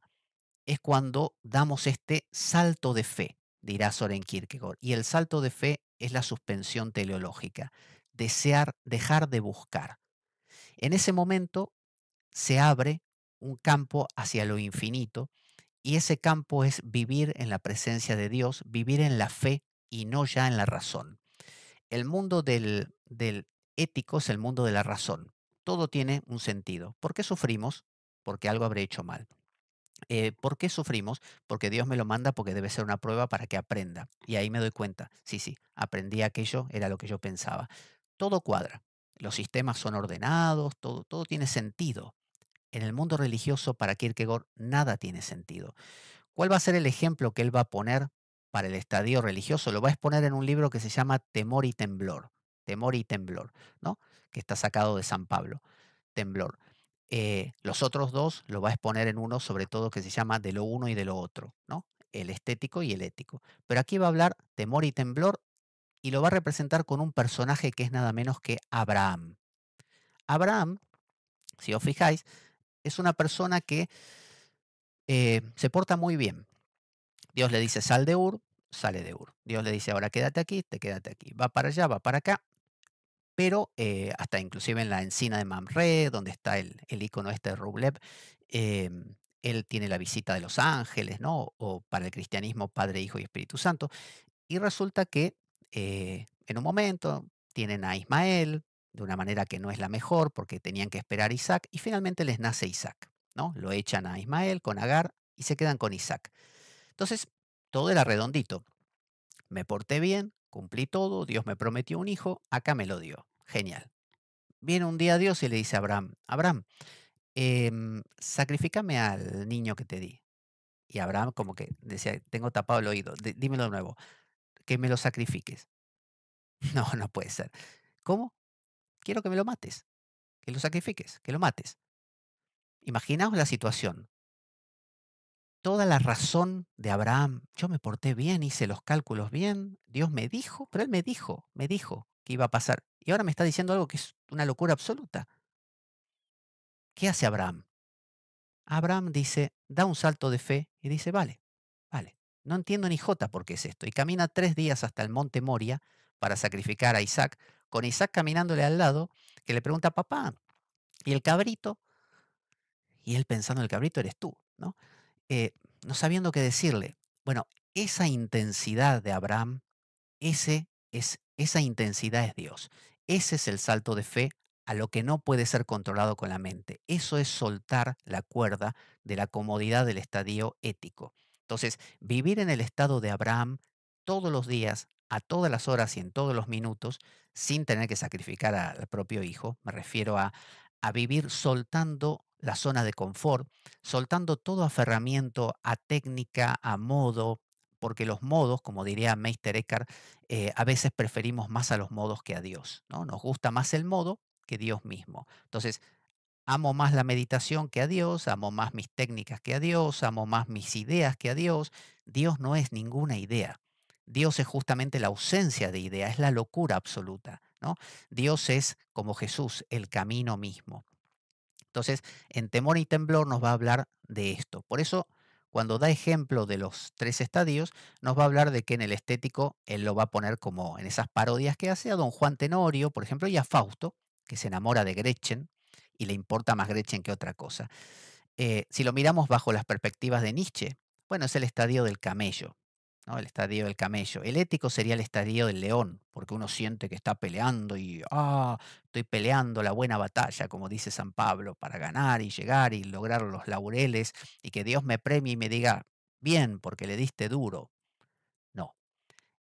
es cuando damos este salto de fe, dirá Soren Kierkegaard. Y el salto de fe es la suspensión teleológica, desear dejar de buscar. En ese momento se abre un campo hacia lo infinito, y ese campo es vivir en la presencia de Dios, vivir en la fe y no ya en la razón. El mundo del, del ético es el mundo de la razón. Todo tiene un sentido. ¿Por qué sufrimos? Porque algo habré hecho mal. Eh, ¿Por qué sufrimos? Porque Dios me lo manda porque debe ser una prueba para que aprenda. Y ahí me doy cuenta, sí, sí, aprendí aquello, era lo que yo pensaba. Todo cuadra, los sistemas son ordenados, todo, todo tiene sentido en el mundo religioso para Kierkegaard nada tiene sentido. ¿Cuál va a ser el ejemplo que él va a poner para el estadio religioso? Lo va a exponer en un libro que se llama Temor y Temblor. Temor y Temblor, ¿no? Que está sacado de San Pablo. Temblor. Eh, los otros dos lo va a exponer en uno, sobre todo, que se llama De lo uno y de lo otro, ¿no? El estético y el ético. Pero aquí va a hablar Temor y Temblor y lo va a representar con un personaje que es nada menos que Abraham. Abraham, si os fijáis, es una persona que eh, se porta muy bien. Dios le dice, sal de Ur, sale de Ur. Dios le dice, ahora quédate aquí, te quédate aquí. Va para allá, va para acá. Pero eh, hasta inclusive en la encina de Mamre, donde está el, el icono este de Rublev, eh, él tiene la visita de los ángeles, ¿no? O para el cristianismo, Padre, Hijo y Espíritu Santo. Y resulta que en un momento tienen a Ismael, de una manera que no es la mejor porque tenían que esperar a Isaac y finalmente les nace Isaac, ¿no? Lo echan a Ismael con Agar y se quedan con Isaac. Entonces, todo era redondito. Me porté bien, cumplí todo, Dios me prometió un hijo, acá me lo dio. Genial. Viene un día Dios y le dice a Abraham, Abraham, em, sacrificame al niño que te di. Y Abraham como que decía, tengo tapado el oído, dímelo de nuevo, que me lo sacrifiques. No, no puede ser. ¿Cómo? quiero que me lo mates, que lo sacrifiques, que lo mates. Imaginaos la situación. Toda la razón de Abraham, yo me porté bien, hice los cálculos bien, Dios me dijo, pero él me dijo, me dijo que iba a pasar. Y ahora me está diciendo algo que es una locura absoluta. ¿Qué hace Abraham? Abraham dice, da un salto de fe y dice, vale, vale, no entiendo ni jota por qué es esto. Y camina tres días hasta el monte Moria para sacrificar a Isaac, con Isaac caminándole al lado, que le pregunta, papá, ¿y el cabrito? Y él pensando, el cabrito eres tú, ¿no? Eh, no sabiendo qué decirle. Bueno, esa intensidad de Abraham, ese es, esa intensidad es Dios. Ese es el salto de fe a lo que no puede ser controlado con la mente. Eso es soltar la cuerda de la comodidad del estadio ético. Entonces, vivir en el estado de Abraham todos los días a todas las horas y en todos los minutos sin tener que sacrificar al propio hijo. Me refiero a, a vivir soltando la zona de confort, soltando todo aferramiento a técnica, a modo, porque los modos, como diría Meister Eckhart, eh, a veces preferimos más a los modos que a Dios. ¿no? Nos gusta más el modo que Dios mismo. Entonces, amo más la meditación que a Dios, amo más mis técnicas que a Dios, amo más mis ideas que a Dios. Dios no es ninguna idea. Dios es justamente la ausencia de idea, es la locura absoluta. ¿no? Dios es, como Jesús, el camino mismo. Entonces, en temor y temblor nos va a hablar de esto. Por eso, cuando da ejemplo de los tres estadios, nos va a hablar de que en el estético él lo va a poner como en esas parodias que hace a don Juan Tenorio, por ejemplo, y a Fausto, que se enamora de Gretchen y le importa más Gretchen que otra cosa. Eh, si lo miramos bajo las perspectivas de Nietzsche, bueno, es el estadio del camello, el estadio del camello. El ético sería el estadio del león, porque uno siente que está peleando y, ah, estoy peleando la buena batalla, como dice San Pablo, para ganar y llegar y lograr los laureles y que Dios me premie y me diga, bien, porque le diste duro. No.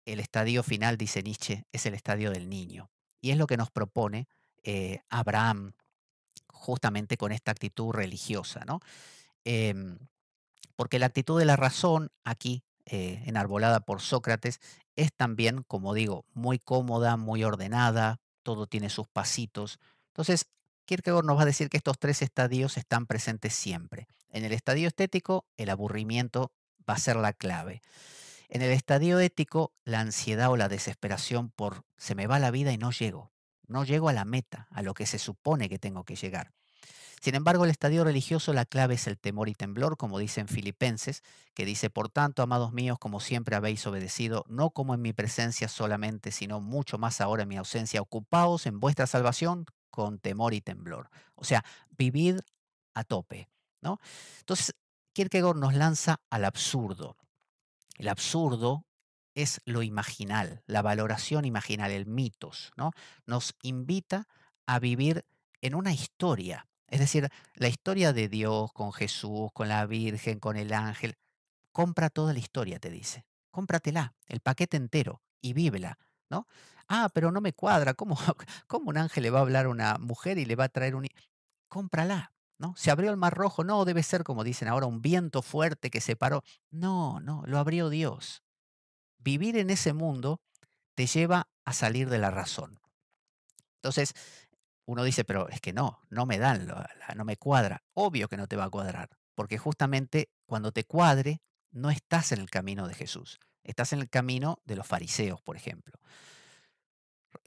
El estadio final, dice Nietzsche, es el estadio del niño. Y es lo que nos propone eh, Abraham justamente con esta actitud religiosa, ¿no? Em, porque la actitud de la razón aquí eh, enarbolada por Sócrates, es también, como digo, muy cómoda, muy ordenada, todo tiene sus pasitos. Entonces, Kierkegaard nos va a decir que estos tres estadios están presentes siempre. En el estadio estético, el aburrimiento va a ser la clave. En el estadio ético, la ansiedad o la desesperación por se me va la vida y no llego. No llego a la meta, a lo que se supone que tengo que llegar. Sin embargo, el estadio religioso, la clave es el temor y temblor, como dicen Filipenses, que dice, por tanto, amados míos, como siempre habéis obedecido, no como en mi presencia solamente, sino mucho más ahora en mi ausencia, ocupaos en vuestra salvación con temor y temblor. O sea, vivid a tope. ¿no? Entonces, Kierkegaard nos lanza al absurdo. El absurdo es lo imaginal, la valoración imaginal, el mitos, ¿no? Nos invita a vivir en una historia, es decir, la historia de Dios con Jesús, con la Virgen, con el ángel, compra toda la historia, te dice. Cómpratela, el paquete entero, y vívela, ¿no? Ah, pero no me cuadra, ¿cómo, un ángel le va a hablar a una mujer y le va a traer un... Cómprala, ¿no? Se abrió el mar rojo, no, debe ser como dicen ahora, un viento fuerte que se paró. No, no, lo abrió Dios. Vivir en ese mundo te lleva a salir de la razón. Entonces, uno dice, pero es que no, no me dan, no me cuadra. Obvio que no te va a cuadrar, porque justamente cuando te cuadre, no estás en el camino de Jesús, estás en el camino de los fariseos, por ejemplo.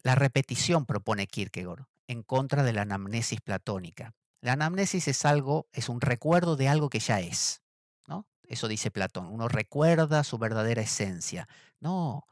La repetición propone Kierkegaard en contra de la anamnesis platónica. La anamnesis es algo, es un recuerdo de algo que ya es. ¿no? Eso dice Platón. Uno recuerda su verdadera esencia. No.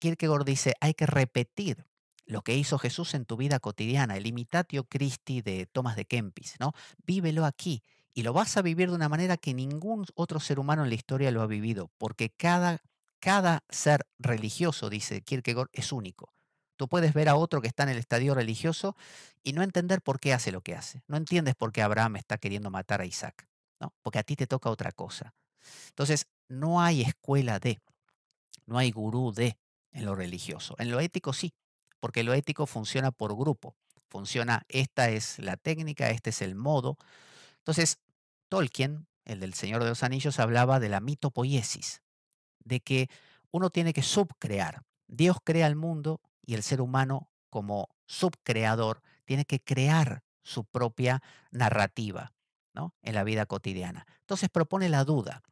Kierkegaard dice, hay que repetir lo que hizo Jesús en tu vida cotidiana, el imitatio Christi de Tomás de Kempis, ¿no? Vívelo aquí y lo vas a vivir de una manera que ningún otro ser humano en la historia lo ha vivido, porque cada, cada ser religioso, dice Kierkegaard, es único. Tú puedes ver a otro que está en el estadio religioso y no entender por qué hace lo que hace. No entiendes por qué Abraham está queriendo matar a Isaac, ¿no? Porque a ti te toca otra cosa. Entonces, no hay escuela de, no hay gurú de en lo religioso. En lo ético sí, porque lo ético funciona por grupo, funciona esta es la técnica, este es el modo. Entonces, Tolkien, el del Señor de los Anillos, hablaba de la mitopoiesis, de que uno tiene que subcrear. Dios crea el mundo y el ser humano como subcreador tiene que crear su propia narrativa ¿no? en la vida cotidiana. Entonces propone la duda.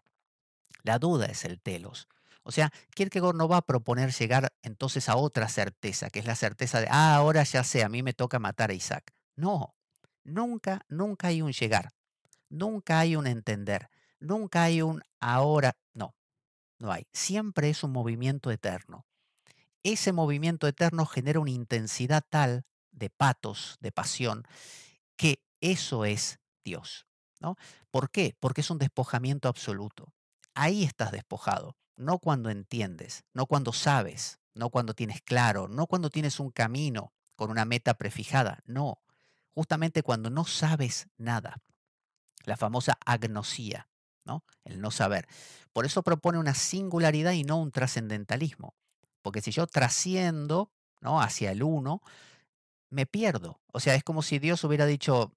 La duda es el telos. O sea, Kierkegaard no va a proponer llegar entonces a otra certeza, que es la certeza de, ah, ahora ya sé, a mí me toca matar a Isaac. No, nunca, nunca hay un llegar, nunca hay un entender, nunca hay un ahora, no, no hay. Siempre es un movimiento eterno. Ese movimiento eterno genera una intensidad tal de patos, de pasión, que eso es Dios. ¿no? ¿Por qué? Porque es un despojamiento absoluto. Ahí estás despojado no cuando entiendes, no cuando sabes, no cuando tienes claro, no cuando tienes un camino con una meta prefijada, no, justamente cuando no sabes nada, la famosa agnosía, ¿no? El no saber. Por eso propone una singularidad y no un trascendentalismo, porque si yo trasciendo, ¿no? hacia el uno, me pierdo. O sea, es como si Dios hubiera dicho,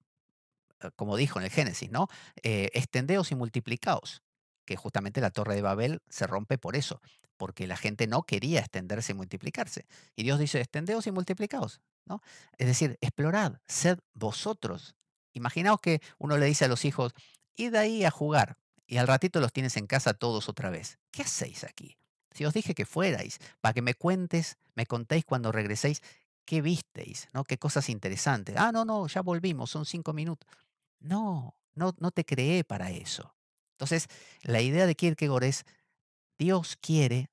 eh, como dijo en el Génesis, ¿no? Eh, extendeos y multiplicaos que justamente la torre de Babel se rompe por eso, porque la gente no quería extenderse y multiplicarse. Y Dios dice, extendeos y multiplicaos. ¿no? Es decir, explorad, sed vosotros. Imaginaos que uno le dice a los hijos, id ahí a jugar y al ratito los tienes en casa todos otra vez. ¿Qué hacéis aquí? Si os dije que fuerais, para que me cuentes, me contéis cuando regreséis qué visteis, ¿no? Qué cosas interesantes. Ah, no, no, ya volvimos, son cinco minutos. No, no, no te creé para eso. Entonces, la idea de Kierkegaard es, Dios quiere,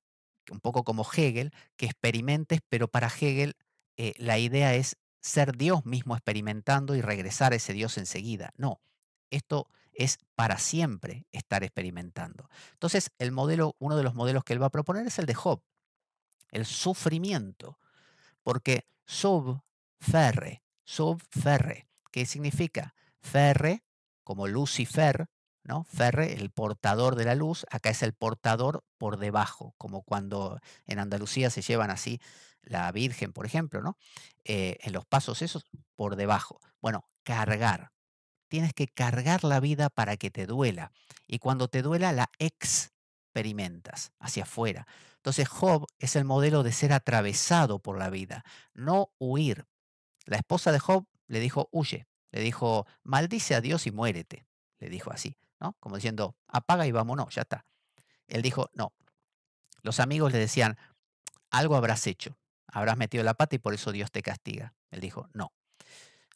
un poco como Hegel, que experimentes, pero para Hegel eh, la idea es ser Dios mismo experimentando y regresar a ese Dios enseguida. No, esto es para siempre estar experimentando. Entonces, el modelo, uno de los modelos que él va a proponer es el de Job, el sufrimiento, porque sub ferre, sub ferre, ¿qué significa ferre como Lucifer, ¿no? Ferre, el portador de la luz, acá es el portador por debajo, como cuando en Andalucía se llevan así la Virgen, por ejemplo, ¿no? Eh, en los pasos esos, por debajo. Bueno, cargar. Tienes que cargar la vida para que te duela. Y cuando te duela, la experimentas hacia afuera. Entonces, Job es el modelo de ser atravesado por la vida, no huir. La esposa de Job le dijo, huye. Le dijo, maldice a Dios y muérete. Le dijo así. Como diciendo, apaga y vámonos, ya está. Él dijo, no. Los amigos le decían, algo habrás hecho, habrás metido la pata y por eso Dios te castiga. Él dijo, no.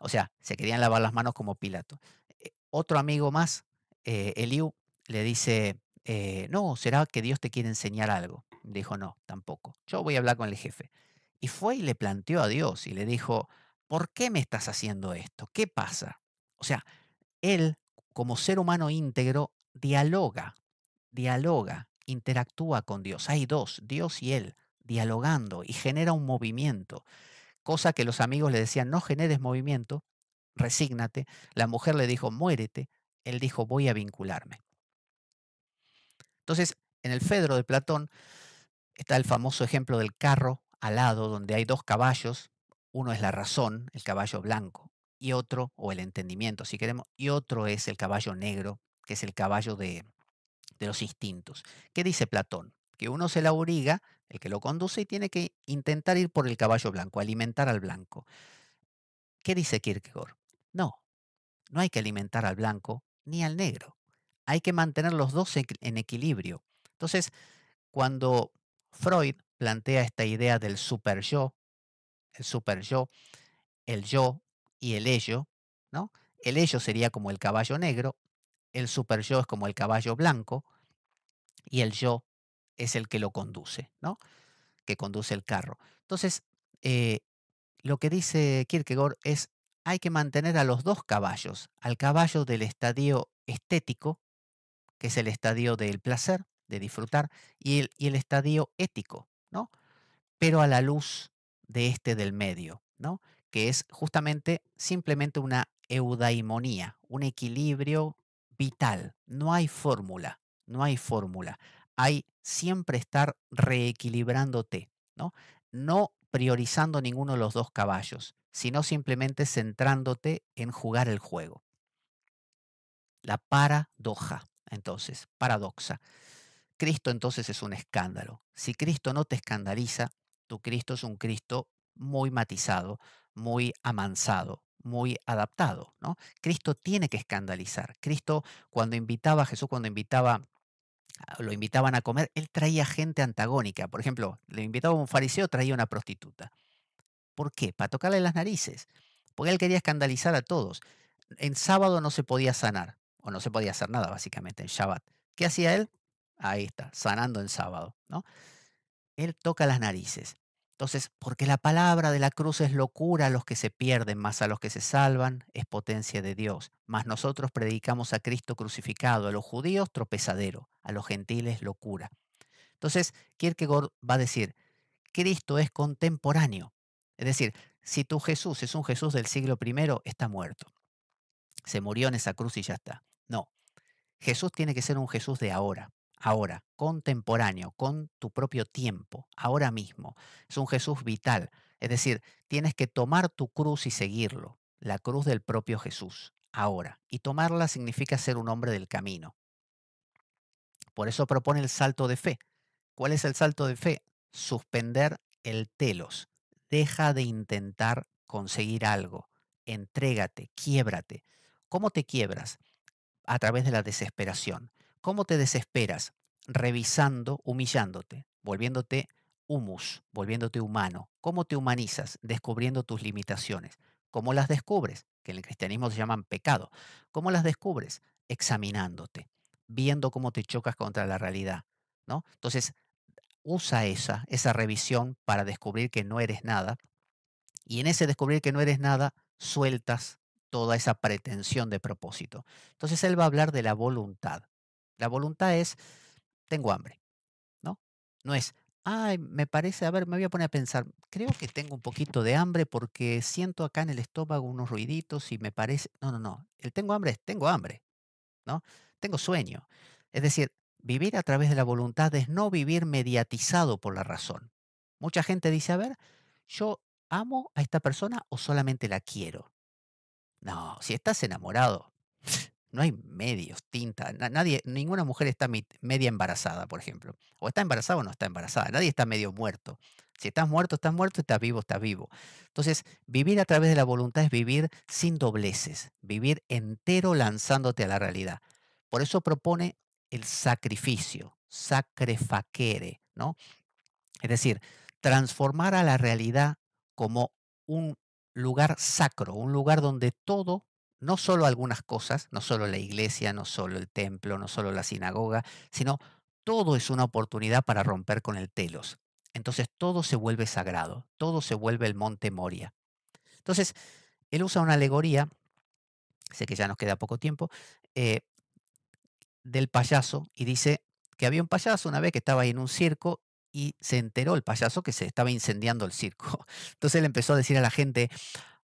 O sea, se querían lavar las manos como Pilato. Eh, otro amigo más, Eliu eh, Eliú, le dice, eh, no, ¿será que Dios te quiere enseñar algo? dijo, no, tampoco. Yo voy a hablar con el jefe. Y fue y le planteó a Dios y le dijo, ¿por qué me estás haciendo esto? ¿Qué pasa? O sea, él como ser humano íntegro, dialoga, dialoga, interactúa con Dios. Hay dos, Dios y Él, dialogando y genera un movimiento. Cosa que los amigos le decían, no generes movimiento, resígnate. La mujer le dijo, muérete. Él dijo, voy a vincularme. Entonces, en el Fedro de Platón está el famoso ejemplo del carro alado, donde hay dos caballos. Uno es la razón, el caballo blanco, y otro, o el entendimiento, si queremos, y otro es el caballo negro, que es el caballo de, de los instintos. ¿Qué dice Platón? Que uno se la auriga, el que lo conduce, y tiene que intentar ir por el caballo blanco, alimentar al blanco. ¿Qué dice Kierkegaard? No, no hay que alimentar al blanco ni al negro. Hay que mantener los dos en equilibrio. Entonces, cuando Freud plantea esta idea del super yo, el super yo, el yo y el ello, ¿no? El ello sería como el caballo negro, el super yo es como el caballo blanco y el yo es el que lo conduce, ¿no? Que conduce el carro. Entonces, eh, lo que dice Kierkegaard es, hay que mantener a los dos caballos, al caballo del estadio estético, que es el estadio del placer, de disfrutar, y el, y el estadio ético, ¿no? Pero a la luz de este del medio, ¿no? que es justamente simplemente una eudaimonía, un equilibrio vital. No hay fórmula, no hay fórmula. Hay siempre estar reequilibrándote, ¿no? No priorizando ninguno de los dos caballos, sino simplemente centrándote en jugar el juego. La paradoja, entonces, paradoxa. Cristo entonces es un escándalo. Si Cristo no te escandaliza, tu Cristo es un Cristo muy matizado, muy amansado, muy adaptado. ¿no? Cristo tiene que escandalizar. Cristo cuando invitaba, a Jesús cuando invitaba ah, lo invitaban a comer, él traía gente antagónica. Por ejemplo, le invitaba a un fariseo, traía una prostituta. ¿Por qué? Para tocarle las narices. Porque él quería escandalizar a todos. En sábado no se podía sanar, o no se podía hacer nada, básicamente, en Shabbat. ¿Qué hacía él? Ahí está, sanando en sábado. ¿no? Él toca las narices. Entonces, porque la palabra de la cruz es locura a los que se pierden, más a los que se salvan, es potencia de Dios. Más nosotros predicamos a Cristo crucificado, a los judíos tropezadero, a los gentiles locura. Entonces, Kierkegaard va a decir, Cristo es contemporáneo. Es decir, si tu Jesús es un Jesús del siglo I, está muerto. Se murió en esa cruz y ya está. No, Jesús tiene que ser un Jesús de ahora, ahora, contemporáneo, con tu propio tiempo, ahora mismo. Es un Jesús vital, es decir, tienes que tomar tu cruz y seguirlo, la cruz del propio Jesús, ahora. Y tomarla significa ser un hombre del camino. Por eso propone el salto de fe. ¿Cuál es el salto de fe? Suspender el telos. Deja de intentar conseguir algo. Entrégate, quiébrate. ¿Cómo te quiebras? A través de la desesperación. ¿Cómo te desesperas? Revisando, humillándote, volviéndote humus, volviéndote humano. ¿Cómo te humanizas? Descubriendo tus limitaciones. ¿Cómo las descubres? Que en el cristianismo se llaman pecado. ¿Cómo las descubres? Examinándote, viendo cómo te chocas contra la realidad. ¿no? Entonces, usa esa, esa revisión para descubrir que no eres nada. Y en ese descubrir que no eres nada, sueltas toda esa pretensión de propósito. Entonces él va a hablar de la voluntad. La voluntad es, tengo hambre, ¿no? No es, ay, me parece, a ver, me voy a poner a pensar, creo que tengo un poquito de hambre porque siento acá en el estómago unos ruiditos y me parece, no, no, no, el tengo hambre es, tengo hambre, ¿no? Tengo sueño. Es decir, vivir a través de la voluntad es no vivir mediatizado por la razón. Mucha gente dice, a ver, yo amo a esta persona o solamente la quiero. No, si estás enamorado, no hay medios, tinta, nadie, ninguna mujer está media embarazada, por ejemplo. O está embarazada o no está embarazada, nadie está medio muerto. Si estás muerto, estás muerto, estás vivo, estás vivo. Entonces, vivir a través de la voluntad es vivir sin dobleces, vivir entero lanzándote a la realidad. Por eso propone el sacrificio, sacrefaquere, ¿no? Es decir, transformar a la realidad como un lugar sacro, un lugar donde todo no solo algunas cosas, no solo la iglesia, no solo el templo, no solo la sinagoga, sino todo es una oportunidad para romper con el telos. Entonces todo se vuelve sagrado, todo se vuelve el monte Moria. Entonces, él usa una alegoría, sé que ya nos queda poco tiempo, eh, del payaso y dice que había un payaso una vez que estaba ahí en un circo y se enteró el payaso que se estaba incendiando el circo. Entonces él empezó a decir a la gente,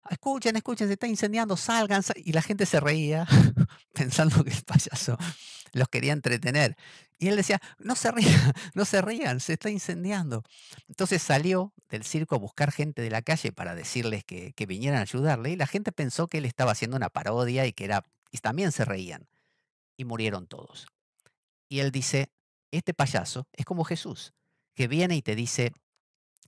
escuchen, escuchen, se está incendiando, salgan. y la gente se reía pensando que el payaso los quería entretener. Y él decía, no se rían, no se rían, se está incendiando. Entonces salió del circo a buscar gente de la calle para decirles que, que vinieran a ayudarle y la gente pensó que él estaba haciendo una parodia y que era... Y también se reían. Y murieron todos. Y él dice, este payaso es como Jesús, que viene y te dice,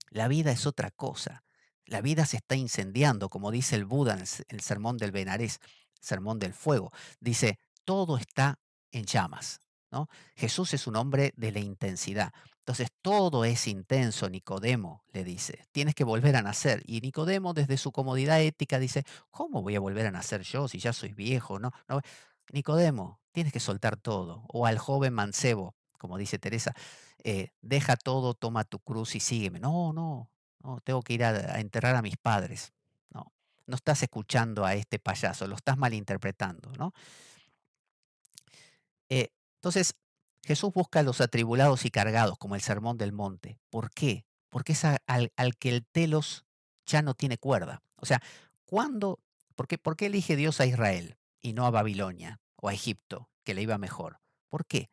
la vida es otra cosa la vida se está incendiando, como dice el Buda en el, sermón del Benarés, sermón del fuego. Dice, todo está en llamas. ¿no? Jesús es un hombre de la intensidad. Entonces todo es intenso, Nicodemo le dice, tienes que volver a nacer. Y Nicodemo desde su comodidad ética dice, ¿cómo voy a volver a nacer yo si ya soy viejo? Nicodemo, tienes que soltar todo. O al joven mancebo, como dice Teresa, eh, deja todo, toma tu cruz y sígueme. No, no, tengo que ir a, enterrar a mis padres. No, no estás escuchando a este payaso, lo estás malinterpretando, ¿no? Eh, entonces, Jesús busca a los atribulados y cargados, como el sermón del monte. ¿Por qué? Porque es al, que el telos ya no tiene cuerda. O sea, ¿cuándo? ¿Por ¿Por qué elige Dios a Israel y no a Babilonia o a Egipto, que le iba mejor? ¿Por qué?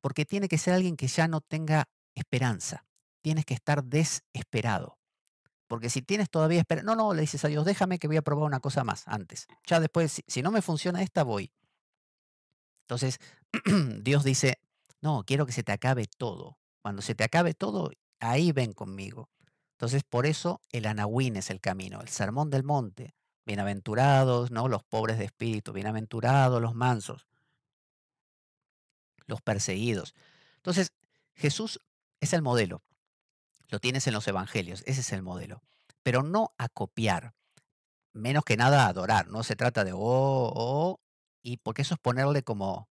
Porque tiene que ser alguien que ya no tenga esperanza. Tienes que estar desesperado. Porque si tienes todavía esperanza, no, no, le dices a Dios, déjame que voy a probar una cosa más antes. Ya después, si, no me funciona esta, voy. Entonces, Dios dice, no, quiero que se te acabe todo. Cuando se te acabe todo, ahí ven conmigo. Entonces, por eso el anahuín es el camino, el sermón del monte. Bienaventurados, ¿no? Los pobres de espíritu, bienaventurados los mansos, los perseguidos. Entonces, Jesús es el modelo. Lo tienes en los evangelios, ese es el modelo. Pero no a copiar, menos que nada a adorar, no se trata de oh, oh, y porque eso es ponerle como,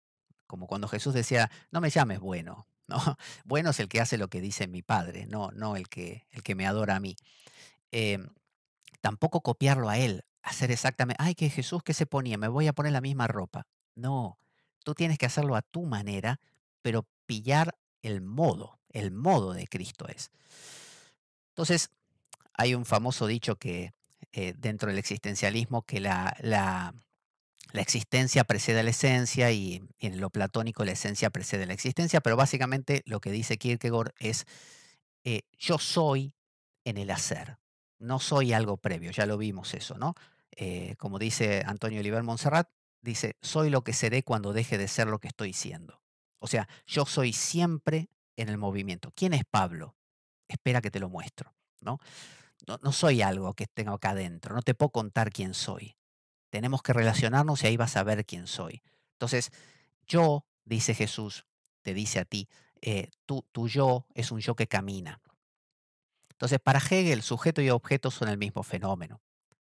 como cuando Jesús decía, no me llames bueno, ¿no? Bueno es el que hace lo que dice mi padre, no, no el que, el que me adora a mí. Em, tampoco copiarlo a él, hacer exactamente, ay, que Jesús que se ponía, me voy a poner la misma ropa. No, tú tienes que hacerlo a tu manera, pero pillar el modo el modo de Cristo es. Entonces, hay un famoso dicho que eh, dentro del existencialismo que la, la, existencia precede a la esencia y, en lo platónico la esencia precede a la existencia, pero básicamente lo que dice Kierkegaard es eh, yo soy en el hacer, no soy algo previo, ya lo vimos eso, ¿no? Eh, como dice Antonio Oliver Montserrat, dice, soy lo que seré cuando deje de ser lo que estoy siendo. O sea, yo soy siempre en el movimiento. ¿Quién es Pablo? Espera que te lo muestro. ¿no? No, soy algo que tengo acá adentro, no te puedo contar quién soy. Tenemos que relacionarnos y ahí vas a ver quién soy. Entonces, yo, dice Jesús, te dice a ti, eh, tu, yo es un yo que camina. Entonces, para Hegel, sujeto y objeto son el mismo fenómeno.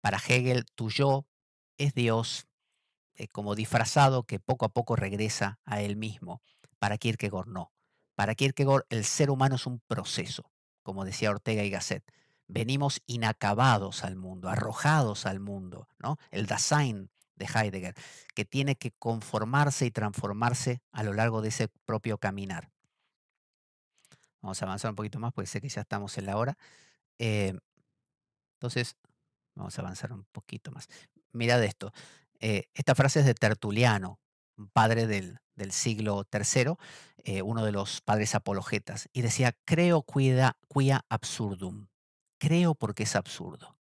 Para Hegel, tu yo es Dios eh, como disfrazado que poco a poco regresa a él mismo. Para Kierkegaard no. Para Kierkegaard, el ser humano es un proceso, como decía Ortega y Gasset. Venimos inacabados al mundo, arrojados al mundo, ¿no? El Dasein de Heidegger, que tiene que conformarse y transformarse a lo largo de ese propio caminar. Vamos a avanzar un poquito más porque sé que ya estamos en la hora. Eh, entonces, vamos a avanzar un poquito más. Mirad esto. Eh, esta frase es de Tertuliano, un padre del, del siglo III, eh, uno de los padres apologetas, y decía, creo quia absurdum, creo porque es absurdo.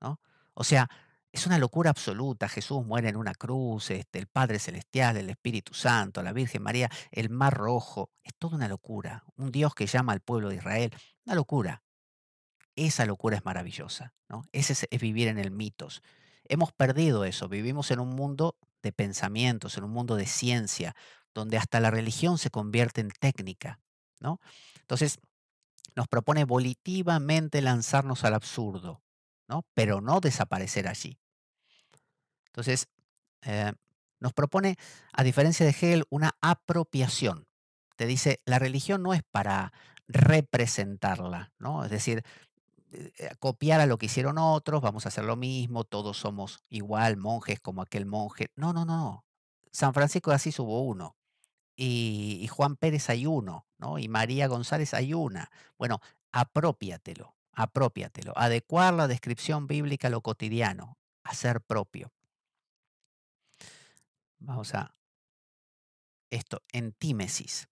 ¿no? O sea, es una locura absoluta. Jesús muere en una cruz, este, el Padre Celestial, el Espíritu Santo, la Virgen María, el Mar Rojo. Es toda una locura. Un Dios que llama al pueblo de Israel. Una locura. Esa locura es maravillosa. ¿no? Ese es vivir en el mitos. Hemos perdido eso. Vivimos en un mundo de pensamientos, en un mundo de ciencia, donde hasta la religión se convierte en técnica, ¿no? Entonces, nos propone volitivamente lanzarnos al absurdo, ¿no? Pero no desaparecer allí. Entonces, eh, nos propone, a diferencia de Hegel, una apropiación. Te dice, la religión no es para representarla, ¿no? Es decir, eh, eh, copiar a lo que hicieron otros, vamos a hacer lo mismo, todos somos igual, monjes como aquel monje. No, no, no, San Francisco de Asís hubo uno. Y, Juan Pérez hay uno, ¿no? Y María González hay una. Bueno, apropiatelo, apropiatelo. Adecuar la descripción bíblica a lo cotidiano, hacer propio. Vamos a esto, en tímesis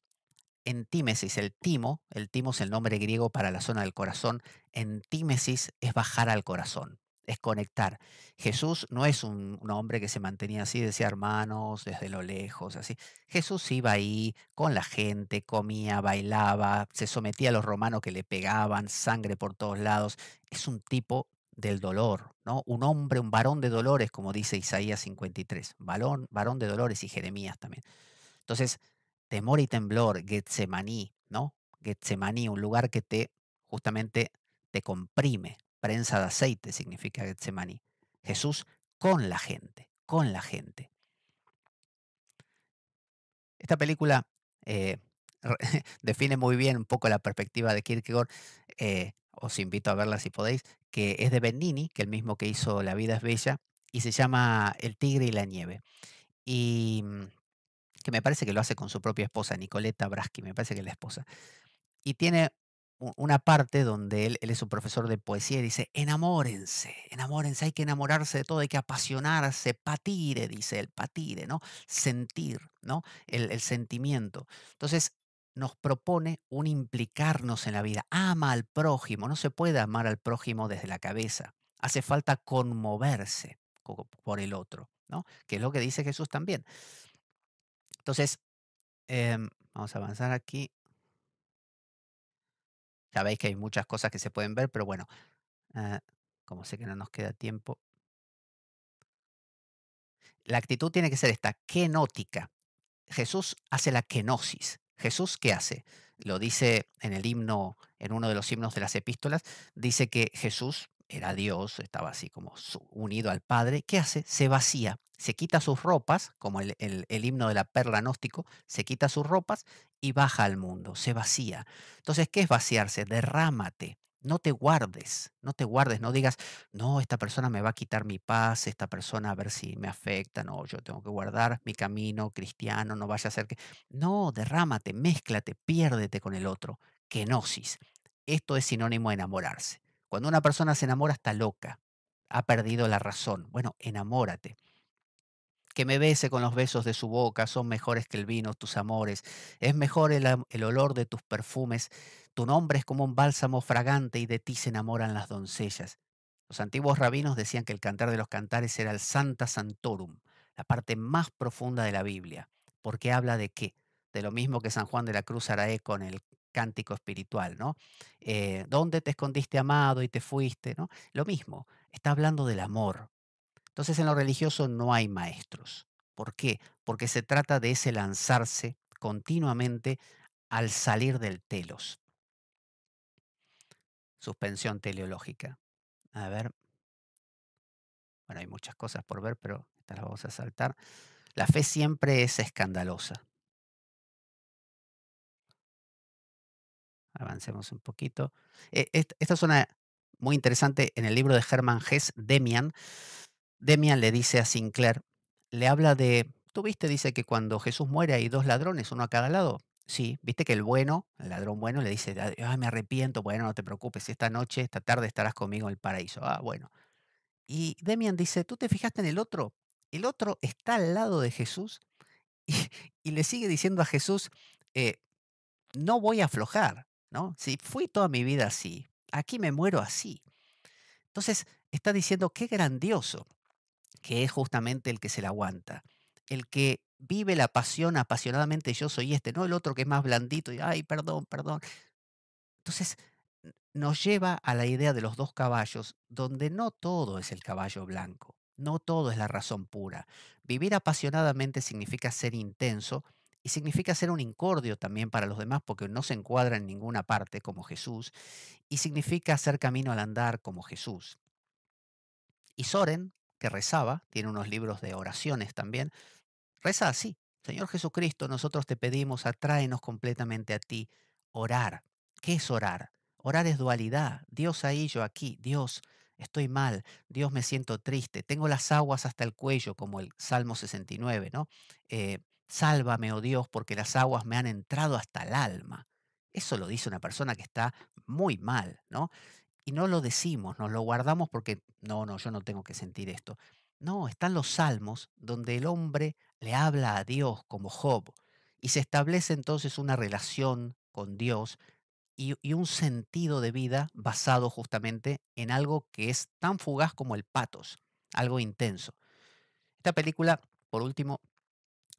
tímesis, el timo, el timo es el nombre griego para la zona del corazón, entímesis es bajar al corazón, es conectar. Jesús no es un, hombre que se mantenía así, decía hermanos, desde lo lejos, así. Jesús iba ahí con la gente, comía, bailaba, se sometía a los romanos que le pegaban, sangre por todos lados. Es un tipo del dolor, ¿no? Un hombre, un varón de dolores, como dice Isaías 53, varón, varón de dolores y Jeremías también. Entonces, temor y temblor, Getsemaní, ¿no? Getsemaní, un lugar que te justamente te comprime, prensa de aceite significa Getsemaní. Jesús con la gente, con la gente. Esta película eh, define muy bien un poco la perspectiva de Kierkegaard. Eh, os invito a verla si podéis, que es de Bendini, que el mismo que hizo La vida es bella, y se llama El tigre y la nieve. Y mm, que me parece que lo hace con su propia esposa, Nicoleta Braschi, me parece que es la esposa. Y tiene una parte donde él, es un profesor de poesía y dice, enamórense, enamórense, hay que enamorarse de todo, hay que apasionarse, patire, dice él, patire, ¿no? Sentir, ¿no? El, sentimiento. Entonces, nos propone un implicarnos en la vida. Ama al prójimo, no se puede amar al prójimo desde la cabeza. Hace falta conmoverse por el otro, ¿no? Que es lo que dice Jesús también. Entonces, em, vamos a avanzar aquí. Ya veis que hay muchas cosas que se pueden ver, pero bueno, ah, como sé que no nos queda tiempo. La actitud tiene que ser esta, kenótica. Jesús hace la kenosis. Jesús, ¿qué hace? Lo dice en el himno, en uno de los himnos de las epístolas, dice que Jesús era Dios, estaba así como unido al Padre, ¿qué hace? Se vacía, se quita sus ropas, como el, himno de la perla gnóstico, se quita sus ropas y baja al mundo, se vacía. Entonces, ¿qué es vaciarse? Derrámate, no te guardes, no te guardes, no digas, no, esta persona me va a quitar mi paz, esta persona a ver si me afecta, no, yo tengo que guardar mi camino cristiano, no vaya a ser que... No, derrámate, mézclate, piérdete con el otro. Kenosis. Esto es sinónimo de enamorarse. Cuando una persona se enamora está loca, ha perdido la razón. Bueno, enamórate. Que me bese con los besos de su boca, son mejores que el vino tus amores, es mejor el, olor de tus perfumes, tu nombre es como un bálsamo fragante y de ti se enamoran las doncellas. Los antiguos rabinos decían que el cantar de los cantares era el Santa Santorum, la parte más profunda de la Biblia, porque habla de qué? De lo mismo que San Juan de la Cruz hará eco en el cántico espiritual, ¿no? Eh, ¿Dónde te escondiste, amado, y te fuiste? ¿no? Lo mismo, está hablando del amor. Entonces en lo religioso no hay maestros. ¿Por qué? Porque se trata de ese lanzarse continuamente al salir del telos. Suspensión teleológica. A ver. Bueno, hay muchas cosas por ver, pero estas las vamos a saltar. La fe siempre es escandalosa. avancemos un poquito. Eh, esta, zona muy interesante en el libro de Herman Hess, Demian. Demian le dice a Sinclair, le habla de, tú viste, dice que cuando Jesús muere hay dos ladrones, uno a cada lado. Sí, viste que el bueno, el ladrón bueno, le dice, me arrepiento, bueno, no te preocupes, esta noche, esta tarde estarás conmigo en el paraíso. Ah, bueno. Y Demian dice, ¿tú te fijaste en el otro? El otro está al lado de Jesús y, le sigue diciendo a Jesús, eh, no voy a aflojar, si fui toda mi vida así, aquí me muero así. Entonces, está diciendo qué grandioso que es justamente el que se la aguanta, el que vive la pasión apasionadamente, yo soy este, no el otro que es más blandito y, ay, perdón, perdón. Entonces, nos lleva a la idea de los dos caballos, donde no todo es el caballo blanco, no todo es la razón pura. Vivir apasionadamente significa ser intenso, y significa ser un incordio también para los demás porque no se encuadra en ninguna parte como Jesús y significa hacer camino al andar como Jesús. Y Soren, que rezaba, tiene unos libros de oraciones también, reza así. Señor Jesucristo, nosotros te pedimos, atráenos completamente a ti. Orar. ¿Qué es orar? Orar es dualidad. Dios ahí, yo aquí. Dios, estoy mal, Dios me siento triste, tengo las aguas hasta el cuello, como el Salmo 69, ¿no? Eh, Sálvame, oh Dios, porque las aguas me han entrado hasta el alma. Eso lo dice una persona que está muy mal, ¿no? Y no lo decimos, nos lo guardamos porque, no, no, yo no tengo que sentir esto. No, están los salmos donde el hombre le habla a Dios como Job y se establece entonces una relación con Dios y, y, un sentido de vida basado justamente en algo que es tan fugaz como el patos, algo intenso. Esta película, por último,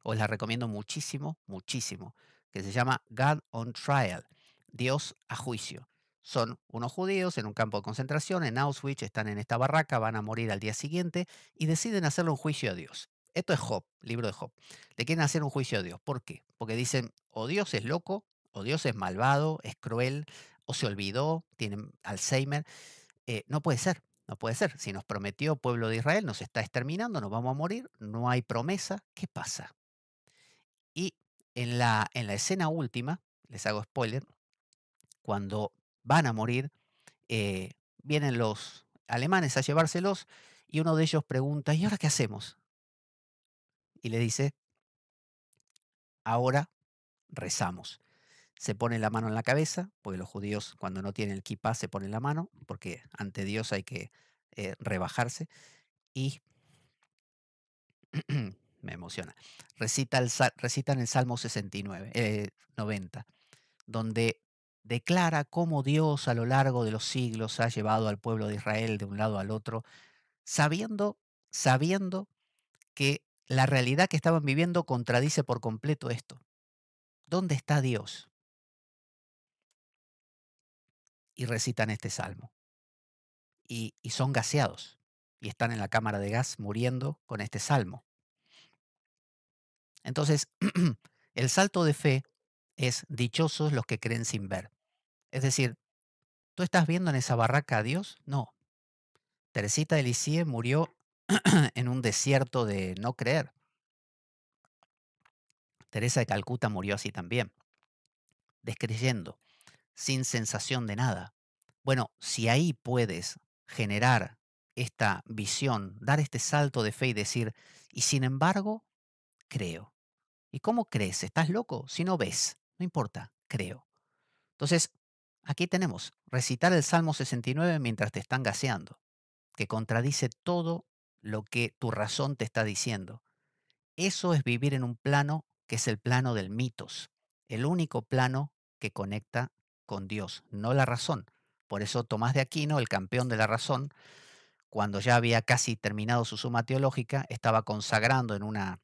os la recomiendo muchísimo, muchísimo, que se llama God on Trial, Dios a juicio. Son unos judíos en un campo de concentración, en Auschwitz, están en esta barraca, van a morir al día siguiente y deciden hacerle un juicio a Dios. Esto es Job, libro de Job. Le quieren hacer un juicio a Dios. ¿Por qué? Porque dicen, o Dios es loco, o Dios es malvado, es cruel, o se olvidó, tiene Alzheimer. Eh, no puede ser, no puede ser. Si nos prometió pueblo de Israel, nos está exterminando, nos vamos a morir, no hay promesa. ¿Qué pasa? En la, en la escena última, les hago spoiler, cuando van a morir, eh, vienen los alemanes a llevárselos y uno de ellos pregunta, ¿y ahora qué hacemos? Y le dice, ahora rezamos. Se pone la mano en la cabeza, porque los judíos cuando no tienen el kippah se ponen la mano, porque ante Dios hay que eh, rebajarse. Y me emociona. Recita recitan el Salmo 69, 90, eh, donde declara cómo Dios a lo largo de los siglos ha llevado al pueblo de Israel de un lado al otro, sabiendo, sabiendo que la realidad que estaban viviendo contradice por completo esto. ¿Dónde está Dios? Y recitan este salmo. y son gaseados. Y están en la cámara de gas muriendo con este salmo. Entonces, el salto de fe es dichosos los que creen sin ver. Es decir, ¿tú estás viendo en esa barraca a Dios? No. Teresita de Lisieux murió en un desierto de no creer. Teresa de Calcuta murió así también, descreyendo, sin sensación de nada. Bueno, si ahí puedes generar esta visión, dar este salto de fe y decir, y sin embargo, creo. ¿Y cómo crees? ¿Estás loco? Si no ves, no importa, creo. Entonces, aquí tenemos recitar el Salmo 69 mientras te están gaseando, que contradice todo lo que tu razón te está diciendo. Eso es vivir en un plano que es el plano del mitos, el único plano que conecta con Dios, no la razón. Por eso Tomás de Aquino, el campeón de la razón, cuando ya había casi terminado su suma teológica, estaba consagrando en una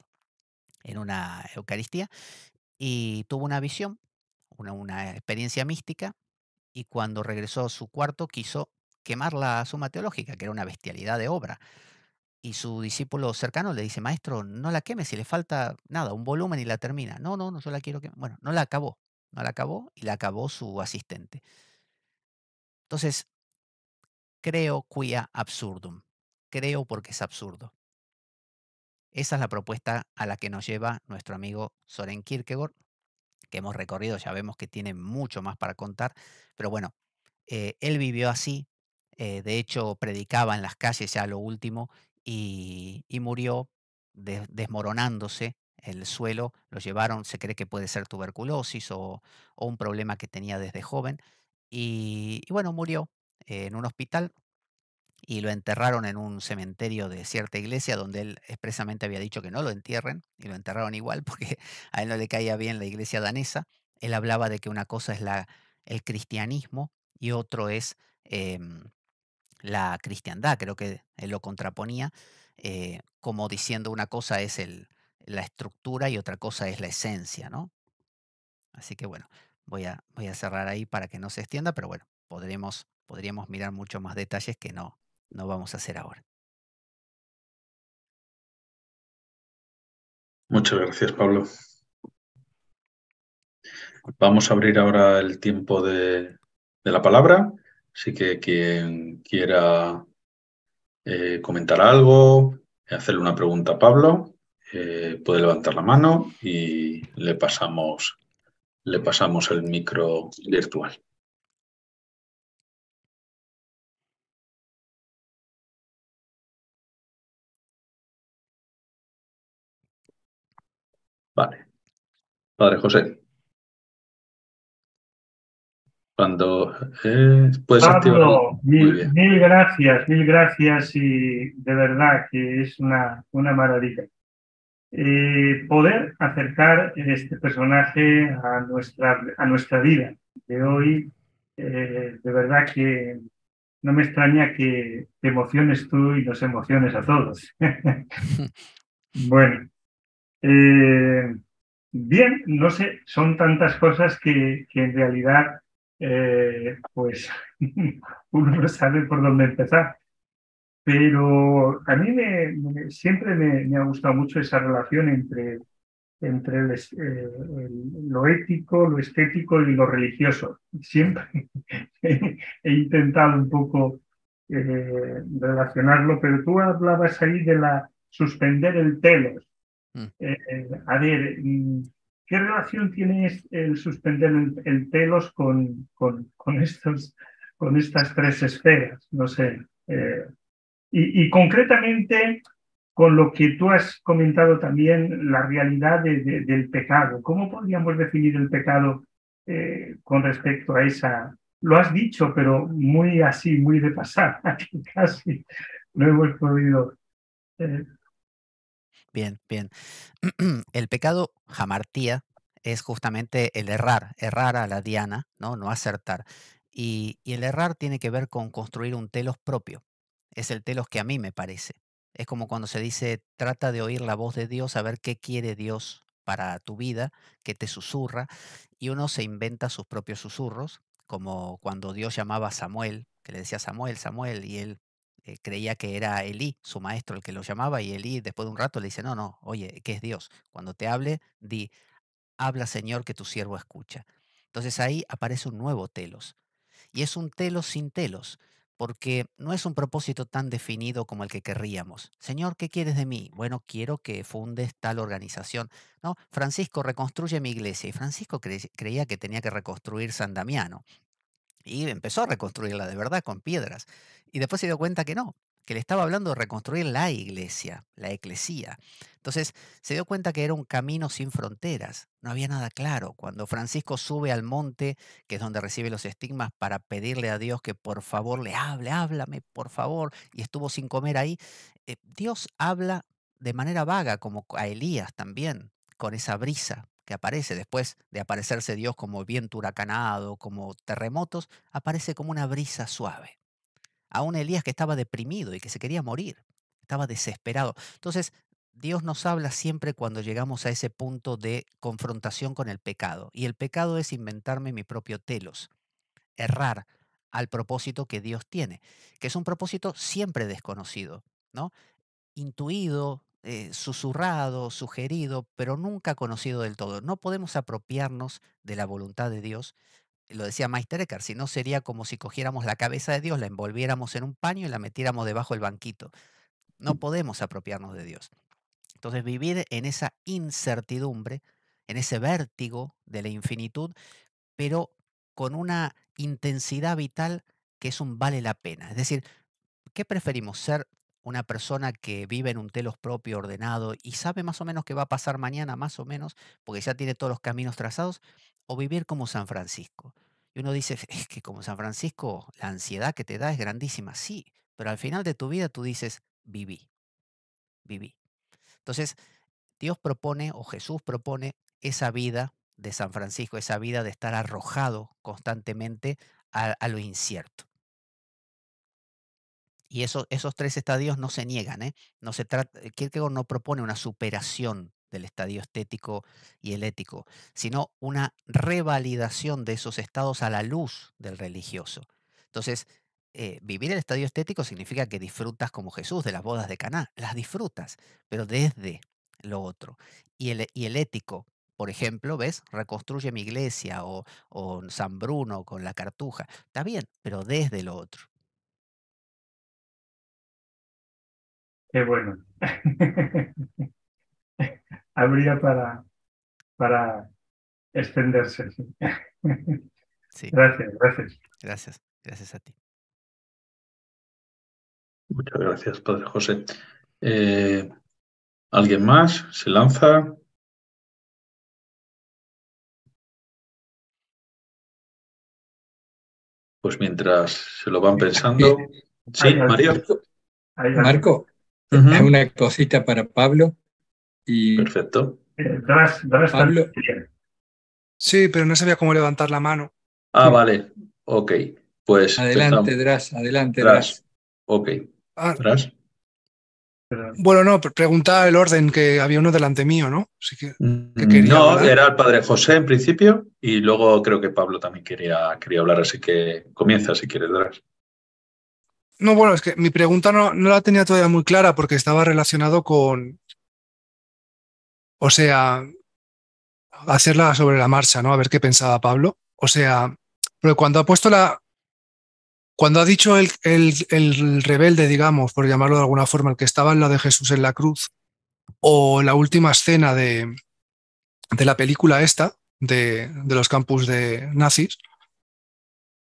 en una Eucaristía y tuvo una visión, una, experiencia mística y cuando regresó a su cuarto quiso quemar la suma teológica, que era una bestialidad de obra. Y su discípulo cercano le dice, maestro, no la queme, si le falta nada, un volumen y la termina. No, no, no, yo la quiero quemar. Bueno, no la acabó, no la acabó y la acabó su asistente. Entonces, creo quia absurdum. Creo porque es absurdo. Esa es la propuesta a la que nos lleva nuestro amigo Soren Kierkegaard, que hemos recorrido, ya vemos que tiene mucho más para contar, pero bueno, eh, él vivió así, eh, de hecho predicaba en las calles ya lo último y, murió desmoronándose el suelo, lo llevaron, se cree que puede ser tuberculosis o, un problema que tenía desde joven, y, bueno, murió eh, en un hospital y lo enterraron en un cementerio de cierta iglesia donde él expresamente había dicho que no lo entierren y lo enterraron igual porque a él no le caía bien la iglesia danesa. Él hablaba de que una cosa es el cristianismo y otro es em, la cristiandad, creo que él lo contraponía, eh, como diciendo una cosa es el, la estructura y otra cosa es la esencia, ¿no? Así que bueno, voy a, voy a cerrar ahí para que no se extienda, pero bueno, podríamos mirar mucho más detalles que no, no vamos a hacer ahora. Muchas gracias, Pablo. Vamos a abrir ahora el tiempo de, la palabra, así que quien quiera eh, comentar algo, hacerle una pregunta a Pablo, eh, puede levantar la mano y le pasamos, le pasamos el micro virtual. Vale. Padre José. Cuando eh, mil, mil, gracias, mil gracias y de verdad que es una, una maravilla. Eh, poder acercar este personaje a nuestra, a nuestra vida de hoy, eh, de verdad que no me extraña que te emociones tú y nos emociones a todos. bueno, eh, bien, no sé, son tantas cosas que, en realidad, eh, pues uno no sabe por dónde empezar. Pero a mí me, siempre me, ha gustado mucho esa relación entre, entre eh, lo ético, lo estético y lo religioso. Siempre he intentado un poco relacionarlo, pero tú hablabas ahí de la suspender el telos Mm. Eh, eh, a ver, mm, ¿qué relación tiene el suspender el, pelos con, con, estos, con estas tres esferas? No sé. Eh, y, concretamente con lo que tú has comentado también, la realidad del pecado. ¿Cómo podríamos definir el pecado con respecto a esa? Lo has dicho, pero muy así, muy de pasada, casi no hemos podido. Bien, bien. El pecado jamartía es justamente el errar, errar a la diana, no, no acertar. Y, y el errar tiene que ver con construir un telos propio. Es el telos que a mí me parece. Es como cuando se dice, trata de oír la voz de Dios, a ver qué quiere Dios para tu vida, qué te susurra. Y uno se inventa sus propios susurros, como cuando Dios llamaba a Samuel, que le decía Samuel, Samuel, y él eh, creía que era Elí, su maestro, el que lo llamaba, y Elí después de un rato le dice, no, no, oye, qué es Dios. Cuando te hable, di, habla Señor que tu siervo escucha. Entonces ahí aparece un nuevo telos. Y es un telos sin telos, porque no es un propósito tan definido como el que querríamos. Señor, ¿qué quieres de mí? Bueno, quiero que fundes tal organización. No, Francisco reconstruye mi iglesia y Francisco creía que tenía que reconstruir San Damiano. Y empezó a reconstruirla de verdad con piedras. Y después se dio cuenta que no, que le estaba hablando de reconstruir la iglesia, la eclesía. Entonces se dio cuenta que era un camino sin fronteras, no había nada claro. Cuando Francisco sube al monte, que es donde recibe los estigmas, para pedirle a Dios que por favor le hable, háblame, por favor, y estuvo sin comer ahí, eh, Dios habla de manera vaga, como a Elías también, con esa brisa, que aparece después de aparecerse Dios como viento huracanado, como terremotos, aparece como una brisa suave. A un Elías que estaba deprimido y que se quería morir, estaba desesperado. Entonces, Dios nos habla siempre cuando llegamos a ese punto de confrontación con el pecado. Y el pecado es inventarme mi propio telos, errar al propósito que Dios tiene, que es un propósito siempre desconocido, ¿no? Intuido, eh, susurrado, sugerido, pero nunca conocido del todo. No podemos apropiarnos de la voluntad de Dios. Lo decía Eker, si no sería como si cogiéramos la cabeza de Dios, la envolviéramos en un paño y la metiéramos debajo del banquito. No podemos apropiarnos de Dios. Entonces, vivir en esa incertidumbre, en ese vértigo de la infinitud, pero con una intensidad vital que es un vale la pena. Es decir, ¿qué preferimos? ¿Ser una persona que vive en un telos propio, ordenado y sabe más o menos qué va a pasar mañana, más o menos, porque ya tiene todos los caminos trazados, o vivir como San Francisco. Y uno dice, es que como San Francisco, la ansiedad que te da es grandísima, sí, pero al final de tu vida tú dices, viví, viví. Entonces, Dios propone o Jesús propone esa vida de San Francisco, esa vida de estar arrojado constantemente a, a lo incierto. Y esos tres estadios no se niegan. ¿eh? No se trata, eh, Kierkegaard no propone una superación del estadio estético y el ético, sino una revalidación de esos estados a la luz del religioso. Entonces, eh, vivir el estadio estético significa que disfrutas como Jesús de las bodas de Caná, las disfrutas, pero desde lo otro. Y el, y el ético, por ejemplo, ¿ves? Reconstruye mi iglesia o, o San Bruno con la cartuja. Está bien, pero desde lo otro. Qué bueno, habría para, para extenderse. Gracias, gracias. Gracias, gracias a ti. Muchas gracias, Padre José. Eh, ¿Alguien más se lanza? Pues mientras se lo van pensando. Sí, María. Marco, es Una cosita para Pablo. Y Perfecto. Pablo. Sí, pero no sabía cómo levantar la mano. Ah, vale. Ok. Pues. Adelante, Dras, adelante, Dras. Ok. Ah, bueno, no, preguntaba el orden que había uno delante mío, ¿no? que, mm, no, era el padre José en principio y luego creo que Pablo también quería, quería hablar, así que comienza si quieres, Dras. No, bueno, es que mi pregunta no, la tenía todavía muy clara porque estaba relacionado con, o sea, hacerla sobre la marcha, ¿no? A ver qué pensaba Pablo. O sea, pero cuando ha puesto la. Cuando ha dicho el, el, el, rebelde, digamos, por llamarlo de alguna forma, el que estaba en la de Jesús en la cruz, o la última escena de, de la película esta, de, de los campus de nazis,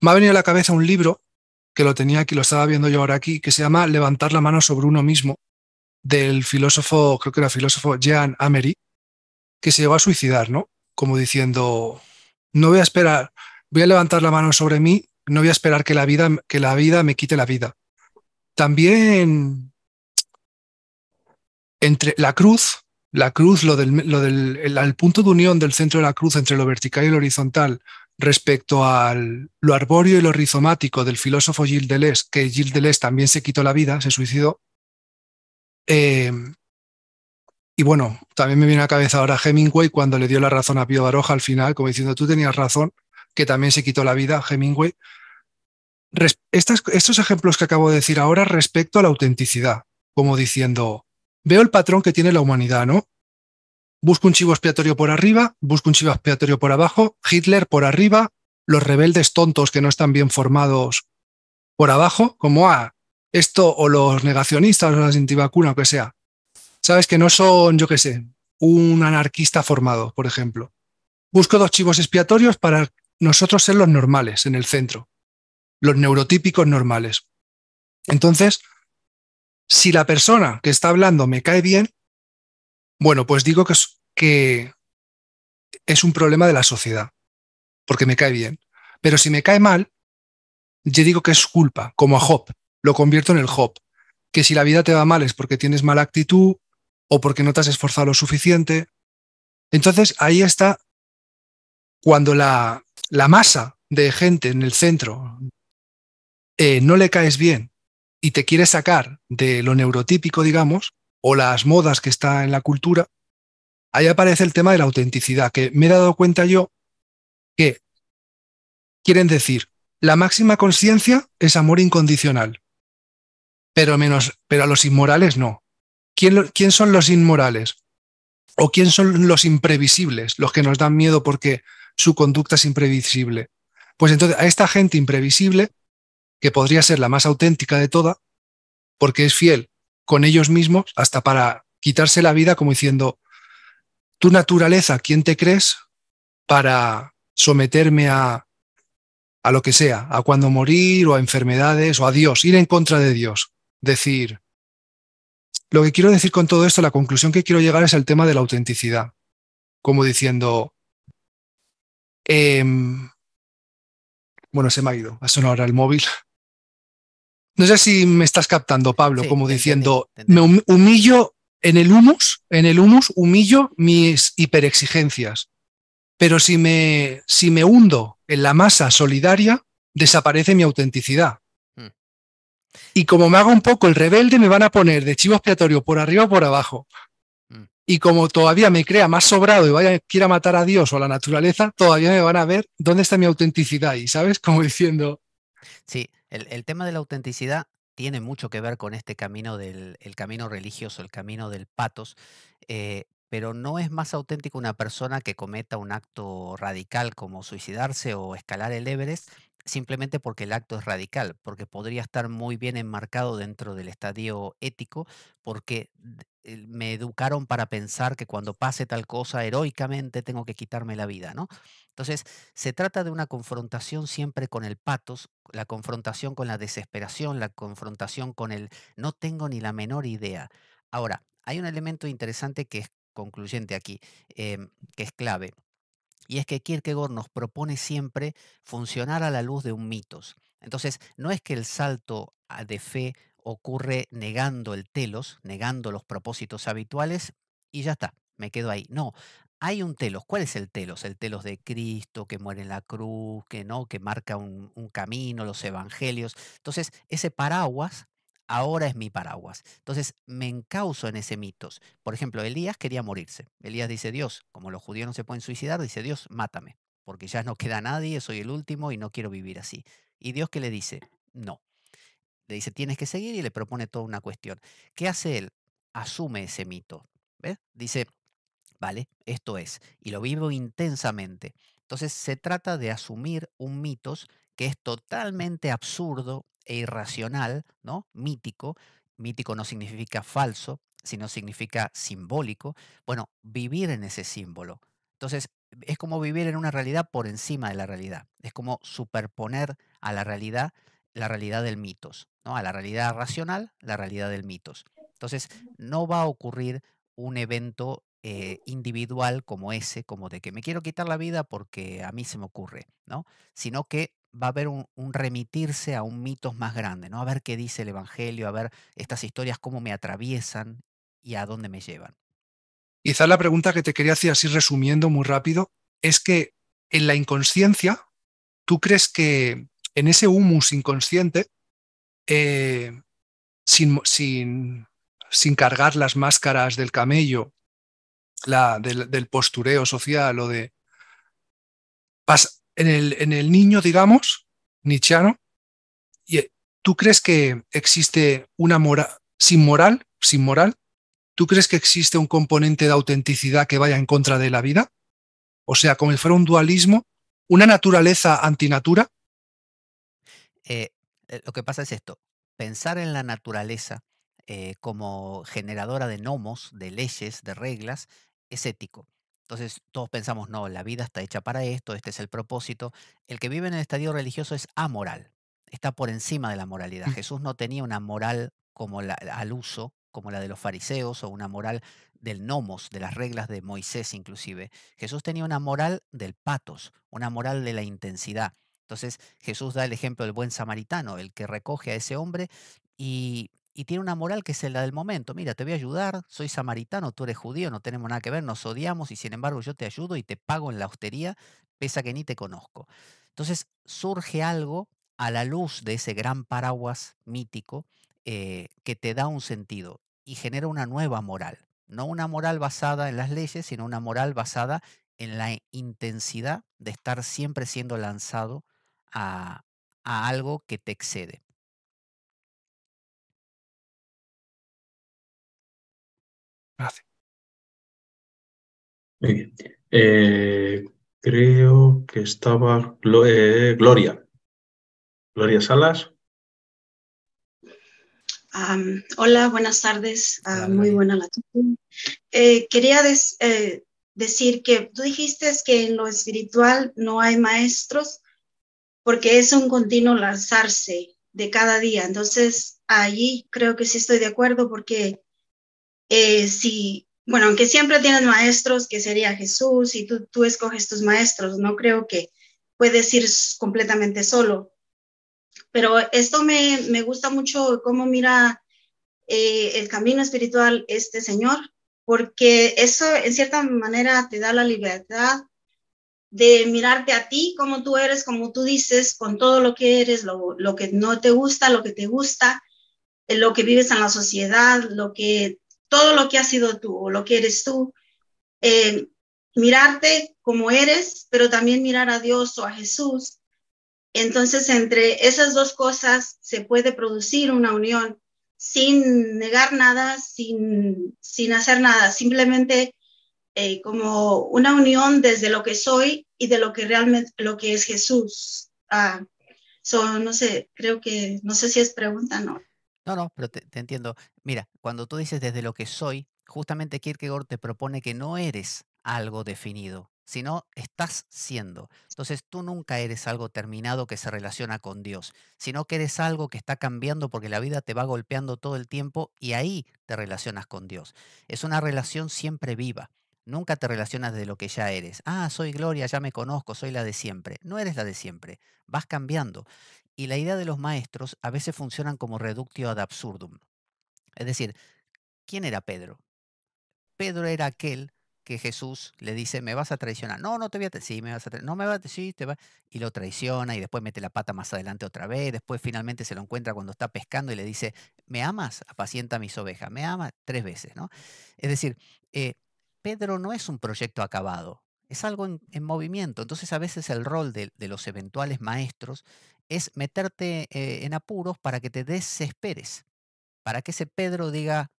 me ha venido a la cabeza un libro que lo tenía aquí, lo estaba viendo yo ahora aquí, que se llama Levantar la mano sobre uno mismo, del filósofo, creo que era filósofo Jean Amery, que se llevó a suicidar, ¿no? Como diciendo, no voy a esperar, voy a levantar la mano sobre mí, no voy a esperar que la vida, que la vida me quite la vida. También entre la cruz, la cruz, lo del, lo punto de unión del centro de la cruz entre lo vertical y lo horizontal, respecto al lo arbóreo y lo rizomático del filósofo Gilles Deleuze, que Gilles Deleuze también se quitó la vida, se suicidó. Eh, y bueno, también me viene a la cabeza ahora Hemingway cuando le dio la razón a Pío Baroja al final, como diciendo, tú tenías razón, que también se quitó la vida Hemingway. estos ejemplos que acabo de decir ahora respecto a la autenticidad, como diciendo, veo el patrón que tiene la humanidad, ¿no? busco un chivo expiatorio por arriba, busco un chivo expiatorio por abajo, Hitler por arriba, los rebeldes tontos que no están bien formados por abajo, como a ah, esto o los negacionistas o las antivacunas o que sea. Sabes que no son, yo qué sé, un anarquista formado, por ejemplo. Busco dos chivos expiatorios para nosotros ser los normales en el centro, los neurotípicos normales. Entonces, si la persona que está hablando me cae bien, bueno, pues digo que es, un problema de la sociedad, porque me cae bien. Pero si me cae mal, yo digo que es culpa, como a Job, lo convierto en el Job, que si la vida te va mal es porque tienes mala actitud o porque no te has esforzado lo suficiente. Entonces ahí está cuando la, masa de gente en el centro eh, no le caes bien y te quiere sacar de lo neurotípico, digamos, o las modas que está en la cultura, ahí aparece el tema de la autenticidad, que me he dado cuenta yo que quieren decir, la máxima conciencia es amor incondicional, pero, menos, pero a los inmorales no. ¿Quién, ¿Quién son los inmorales? ¿O quién son los imprevisibles, los que nos dan miedo porque su conducta es imprevisible? Pues entonces a esta gente imprevisible, que podría ser la más auténtica de toda, porque es fiel con ellos mismos hasta para quitarse la vida como diciendo, tu naturaleza, ¿quién te crees para someterme a, a lo que sea, a cuando morir o a enfermedades o a Dios, ir en contra de Dios, decir, lo que quiero decir con todo esto, la conclusión que quiero llegar es el tema de la autenticidad, como diciendo, em, bueno, se me ha ido, ha sonado ahora el móvil. No sé si me estás captando, Pablo, como diciendo, me humillo en el humus, en el humus humillo mis hiperexigencias. Pero si me, si me hundo en la masa solidaria, desaparece mi autenticidad. Mm. Y como me hago un poco el rebelde, me van a poner de chivo expiatorio por arriba o por abajo. Mm. Y como todavía me crea más sobrado y vaya, quiera matar a Dios o a la naturaleza, todavía me van a ver dónde está mi autenticidad. Y sabes, como diciendo. Sí, el, tema de la autenticidad tiene mucho que ver con este camino del el camino religioso, el camino del patos, eh, pero no es más auténtico una persona que cometa un acto radical como suicidarse o escalar el Everest simplemente porque el acto es radical, porque podría estar muy bien enmarcado dentro del estadio ético, porque me educaron para pensar que cuando pase tal cosa heroicamente tengo que quitarme la vida, ¿no? Entonces, se trata de una confrontación siempre con el patos, la confrontación con la desesperación, la confrontación con el no tengo ni la menor idea. Ahora, hay un elemento interesante que es concluyente aquí, em, que es clave, y es que Kierkegaard nos propone siempre funcionar a la luz de un mitos. Entonces, no es que el salto de fe ocurre negando el telos, negando los propósitos habituales y ya está, me quedo ahí. No, hay un telos. ¿Cuál es el telos? El telos de Cristo que muere en la cruz, que no, que marca un, camino, los evangelios. Entonces, ese paraguas ahora es mi paraguas. Entonces me encauso en ese mitos. Por ejemplo, Elías quería morirse. Elías dice, Dios, como los judíos no se pueden suicidar, dice, Dios, mátame, porque ya no queda nadie, soy el último y no quiero vivir así. Y Dios ¿qué le dice, no, le dice tienes que seguir y le propone toda una cuestión. ¿Qué hace él? Asume ese mito. Dice, vale, esto es, y lo vivo intensamente. Entonces se trata de asumir un mitos que es totalmente absurdo e irracional, ¿no? Mítico. Mítico no significa falso, sino significa simbólico. Bueno, vivir en ese símbolo. Entonces, es como vivir en una realidad por encima de la realidad. Es como superponer a la realidad la realidad del mitos, ¿no? a la realidad racional, la realidad del mitos. Entonces, no va a ocurrir un evento eh, individual como ese, como de que me quiero quitar la vida porque a mí se me ocurre, ¿no? Sino que va a haber un, remitirse a un mitos más grande, ¿no? A ver qué dice el Evangelio, a ver estas historias, cómo me atraviesan y a dónde me llevan. Quizás la pregunta que te quería hacer, así resumiendo muy rápido, es que en la inconsciencia, ¿tú crees que en ese humus inconsciente, eh, sin, cargar las máscaras del camello, la, del, postureo social o de... En el, en el niño, digamos, Y eh, ¿tú crees que existe una moral, sin moral, sin moral, ¿tú crees que existe un componente de autenticidad que vaya en contra de la vida? O sea, como si fuera un dualismo, una naturaleza antinatura eh, eh, lo que pasa es esto, pensar en la naturaleza eh, como generadora de nomos, de leyes, de reglas, es ético. Entonces todos pensamos, no, la vida está hecha para esto, este es el propósito. El que vive en el estadio religioso es amoral, está por encima de la moralidad. Mm. Jesús no tenía una moral como al uso, como la de los fariseos o una moral del nomos, de las reglas de Moisés inclusive. Jesús tenía una moral del patos, una moral de la intensidad, entonces Jesús da el ejemplo del buen samaritano, el que recoge a ese hombre y, tiene una moral que es la del momento. Mira, te voy a ayudar, soy samaritano, tú eres judío, no tenemos nada que ver, nos odiamos y sin embargo yo te ayudo y te pago en la hostería, pese a que ni te conozco. Entonces surge algo a la luz de ese gran paraguas mítico eh, que te da un sentido y genera una nueva moral. No una moral basada en las leyes, sino una moral basada en la intensidad de estar siempre siendo lanzado a, algo que te excede. Gracias. Ah, muy bien. Eh, creo que estaba eh, Gloria. Gloria Salas. hola, buenas tardes. Ah, muy buena la eh, Quería decir que tú dijiste que en lo espiritual no hay maestros, porque es un continuo lanzarse de cada día. Entonces, allí creo que sí estoy de acuerdo porque eh, si, bueno, aunque siempre tienes maestros, que sería Jesús, y tú, tú escoges tus maestros, no creo que puedes ir completamente solo. Pero esto me, me gusta mucho cómo mira eh, el camino espiritual este Señor, porque eso en cierta manera te da la libertad de mirarte a ti como tú eres, como tú dices, con todo lo que eres, lo, que no te gusta, lo que te gusta, eh, lo que vives en la sociedad, lo que, todo lo que has sido tú, o lo que eres tú. Eh, mirarte como eres, pero también mirar a Dios o a Jesús. Entonces, entre esas dos cosas se puede producir una unión sin negar nada, sin, sin hacer nada, simplemente eh, como una unión desde lo que soy y de lo que realmente, lo que es Jesús. Ah, no sé, creo que, no sé si es pregunta, ¿no? No, no, pero te, te entiendo. Mira, cuando tú dices desde lo que soy, justamente Kierkegaard te propone que no eres algo definido, sino estás siendo. Entonces tú nunca eres algo terminado que se relaciona con Dios, sino que eres algo que está cambiando porque la vida te va golpeando todo el tiempo y ahí te relacionas con Dios. Es una relación siempre viva. Nunca te relacionas de lo que ya eres. Ah, soy Gloria, ya me conozco, soy la de siempre. No eres la de siempre, vas cambiando. Y la idea de los maestros a veces funcionan como reductio ad absurdum. Es decir, ¿quién era Pedro? Pedro era aquel que Jesús le dice, me vas a traicionar. No, no te voy a traicionar. Sí, me vas a traicionar. No me vas a sí, te va. Y lo traiciona y después mete la pata más adelante otra vez. Después finalmente se lo encuentra cuando está pescando y le dice, ¿me amas? Apacienta mis ovejas. ¿Me amas? Tres veces, ¿no? Es decir, eh, Pedro no es un proyecto acabado, es algo en, movimiento. Entonces a veces el rol de, los eventuales maestros es meterte eh, en apuros para que te desesperes, para que ese Pedro diga,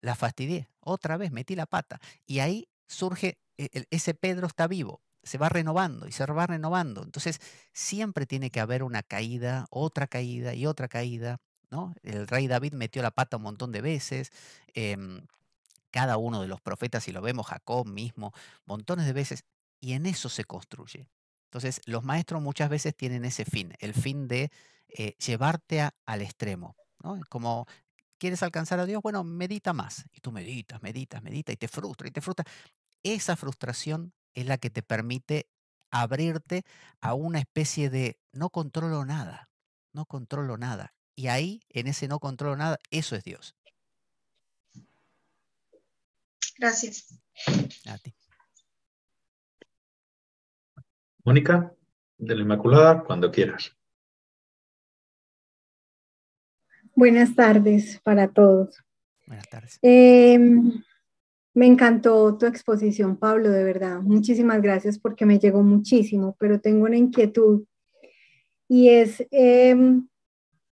la fastidié, otra vez metí la pata. Y ahí surge, e, ese Pedro está vivo, se va renovando y se va renovando. Entonces, siempre tiene que haber una caída, otra caída y otra caída, ¿no? El rey David metió la pata un montón de veces, em, cada uno de los profetas, y lo vemos Jacob mismo, montones de veces, y en eso se construye. Entonces, los maestros muchas veces tienen ese fin, el fin de eh, llevarte al extremo. ¿no? Como quieres alcanzar a Dios, bueno, medita más. Y tú meditas, meditas, meditas, y te frustra, y te frustra. Esa frustración es la que te permite abrirte a una especie de no controlo nada, no controlo nada. Y ahí, en ese no controlo nada, eso es Dios. Gracias. Mónica, de la Inmaculada, cuando quieras. Buenas tardes para todos. Buenas tardes. Em, me encantó tu exposición, Pablo, de verdad. Muchísimas gracias porque me llegó muchísimo, pero tengo una inquietud y es, em,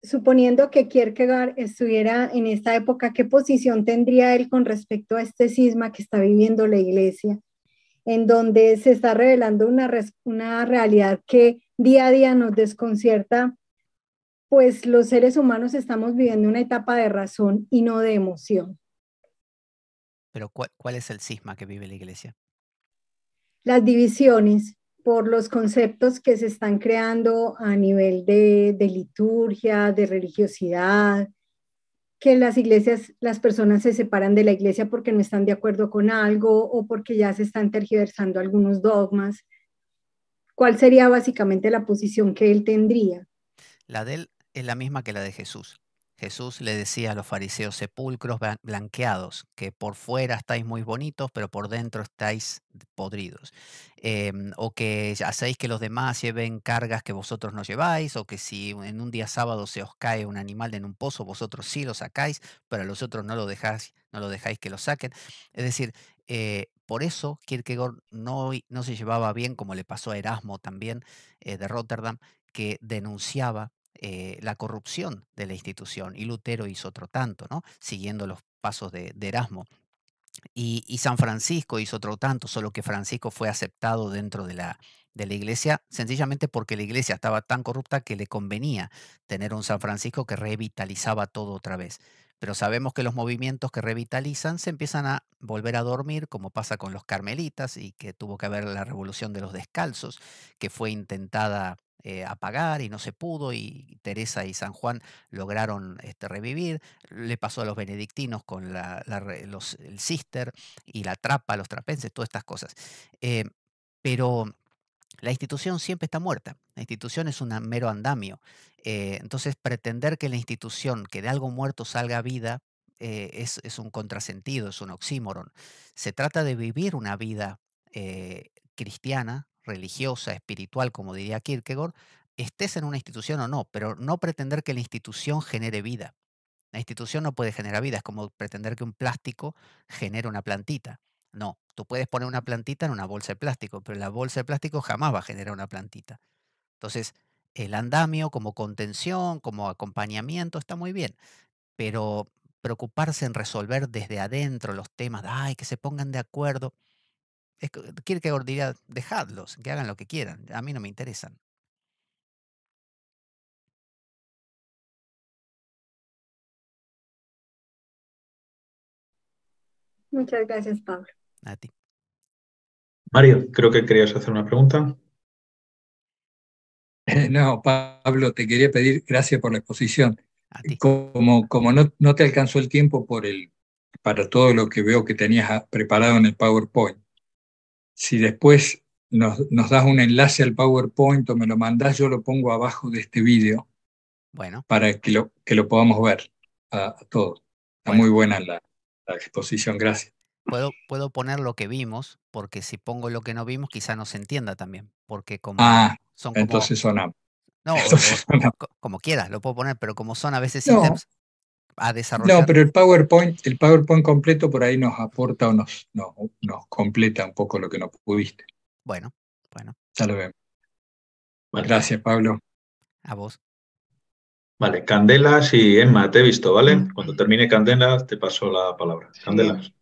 suponiendo que Kierkegaard estuviera en esta época, ¿qué posición tendría él con respecto a este cisma que está viviendo la iglesia? En donde se está revelando una, una realidad que día a día nos desconcierta, pues los seres humanos estamos viviendo una etapa de razón y no de emoción. Pero ¿cuál, es el cisma que vive la iglesia? Las divisiones, por los conceptos que se están creando a nivel de, liturgia, de religiosidad, que las iglesias, las personas se separan de la iglesia porque no están de acuerdo con algo o porque ya se están tergiversando algunos dogmas. ¿Cuál sería básicamente la posición que él tendría? La de él es la misma que la de Jesús. Jesús le decía a los fariseos sepulcros blanqueados, que por fuera estáis muy bonitos, pero por dentro estáis podridos. Em, o que hacéis que los demás lleven cargas que vosotros no lleváis, o que si en un día sábado se os cae un animal en un pozo, vosotros sí lo sacáis, pero a los otros no lo dejáis, no lo dejáis que lo saquen. Es decir, eh, por eso Kierkegaard no, no, se llevaba bien, como le pasó a Erasmo también eh, de Rotterdam, que denunciaba eh, la corrupción de la institución. Y Lutero hizo otro tanto, ¿no? Siguiendo los pasos de, Erasmo. Y, San Francisco hizo otro tanto, solo que Francisco fue aceptado dentro de la, de la iglesia, sencillamente porque la iglesia estaba tan corrupta que le convenía tener un San Francisco que revitalizaba todo otra vez. Pero sabemos que los movimientos que revitalizan se empiezan a volver a dormir, como pasa con los carmelitas y que tuvo que haber la revolución de los descalzos, que fue intentada eh, apagar a y no se pudo y Teresa y San Juan lograron este, revivir. Le pasó a los benedictinos con el cister y la trapa, los trapenses, todas estas cosas. Eh, pero la institución siempre está muerta. La institución es un mero andamio. Eh, entonces, pretender que la institución, que de algo muerto salga vida, es, un contrasentido, es un oxímoron. Se trata de vivir una vida cristiana religiosa, espiritual, como diría Kierkegaard, estés en una institución o no, pero no pretender que la institución genere vida. La institución no puede generar vida, es como pretender que un plástico genere una plantita. No, tú puedes poner una plantita en una bolsa de plástico, pero la bolsa de plástico jamás va a generar una plantita. Entonces, el andamio como contención, como acompañamiento, está muy bien, pero preocuparse en resolver desde adentro los temas, de, ay, que se pongan de acuerdo, es, quiere que diría, dejadlos, que hagan lo que quieran, a mí no me interesan. Muchas gracias, Pablo. A ti. Mario, creo que querías hacer una pregunta. No, Pablo, te quería pedir gracias por la exposición. Como, como no, no, te alcanzó el tiempo por el, para todo lo que veo que tenías preparado en el PowerPoint, si después nos, das un enlace al PowerPoint o me lo mandás, yo lo pongo abajo de este vídeo. Bueno. Para que lo, que lo podamos ver a, todos. Está muy buena la, exposición, gracias. Puedo, puedo, poner lo que vimos, porque si pongo lo que no vimos, quizá no se entienda también. Porque como ah, son como, entonces sonamos. No, como, quieras, lo puedo poner, pero como son a veces sí. No, pero el PowerPoint, el PowerPoint completo por ahí nos aporta o nos, completa un poco lo que nos pudiste. Bueno, bueno. Hasta lo Gracias, Pablo. A vos. Vale, Candelas y Emma, te he visto, ¿vale? Mm. Cuando termine Candelas, te paso la palabra. Candelas.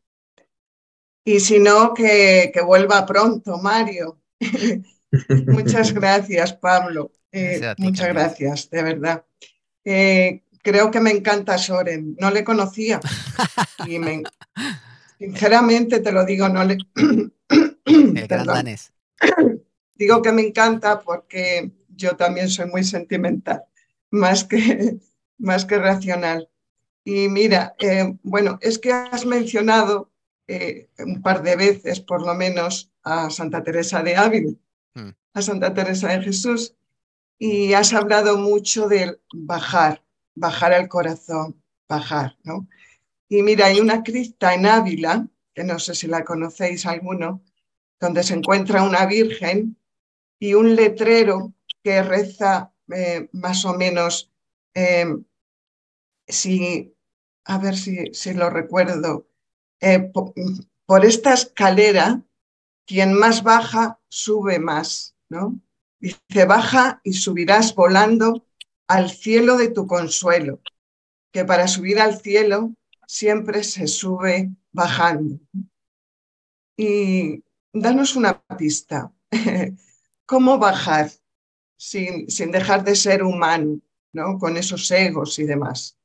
Y si no, que, vuelva pronto, Mario. muchas gracias, Pablo. Eh, muchas gracias, de verdad. Eh, creo que me encanta Soren, no le conocía. Y sinceramente te lo digo, no le... Digo que me encanta porque yo también soy muy sentimental, más que, más que racional. Y mira, eh, bueno, es que has mencionado eh, un par de veces, por lo menos, a Santa Teresa de Ávila, hmm. a Santa Teresa de Jesús, y has hablado mucho del bajar, bajar al corazón, bajar, ¿no? Y mira, hay una crista en Ávila, que no sé si la conocéis alguno, donde se encuentra una virgen y un letrero que reza eh, más o menos, em, si, a ver si, lo recuerdo, eh, por esta escalera, quien más baja, sube más, ¿no? Dice, baja y subirás volando al cielo de tu consuelo, que para subir al cielo siempre se sube bajando. Y danos una pista. ¿Cómo bajar sin, dejar de ser humano, ¿no? con esos egos y demás?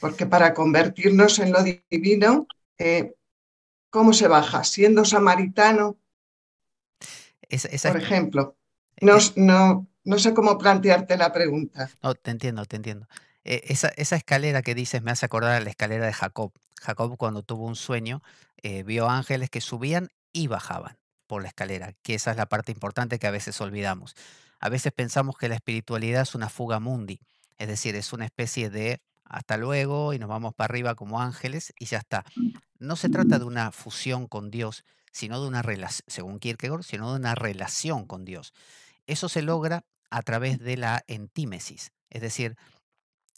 Porque para convertirnos en lo divino, eh, ¿cómo se baja? ¿Siendo samaritano? por ejemplo. no, no sé cómo plantearte la pregunta. No, te entiendo, te entiendo. Eh, esa, escalera que dices me hace acordar a la escalera de Jacob. Jacob cuando tuvo un sueño eh, vio ángeles que subían y bajaban por la escalera, que esa es la parte importante que a veces olvidamos. A veces pensamos que la espiritualidad es una fuga mundi, es decir, es una especie de hasta luego y nos vamos para arriba como ángeles y ya está. No se trata de una fusión con Dios, sino de una relación, según Kierkegaard, sino de una relación con Dios. Eso se logra a través de la entímesis. Es decir,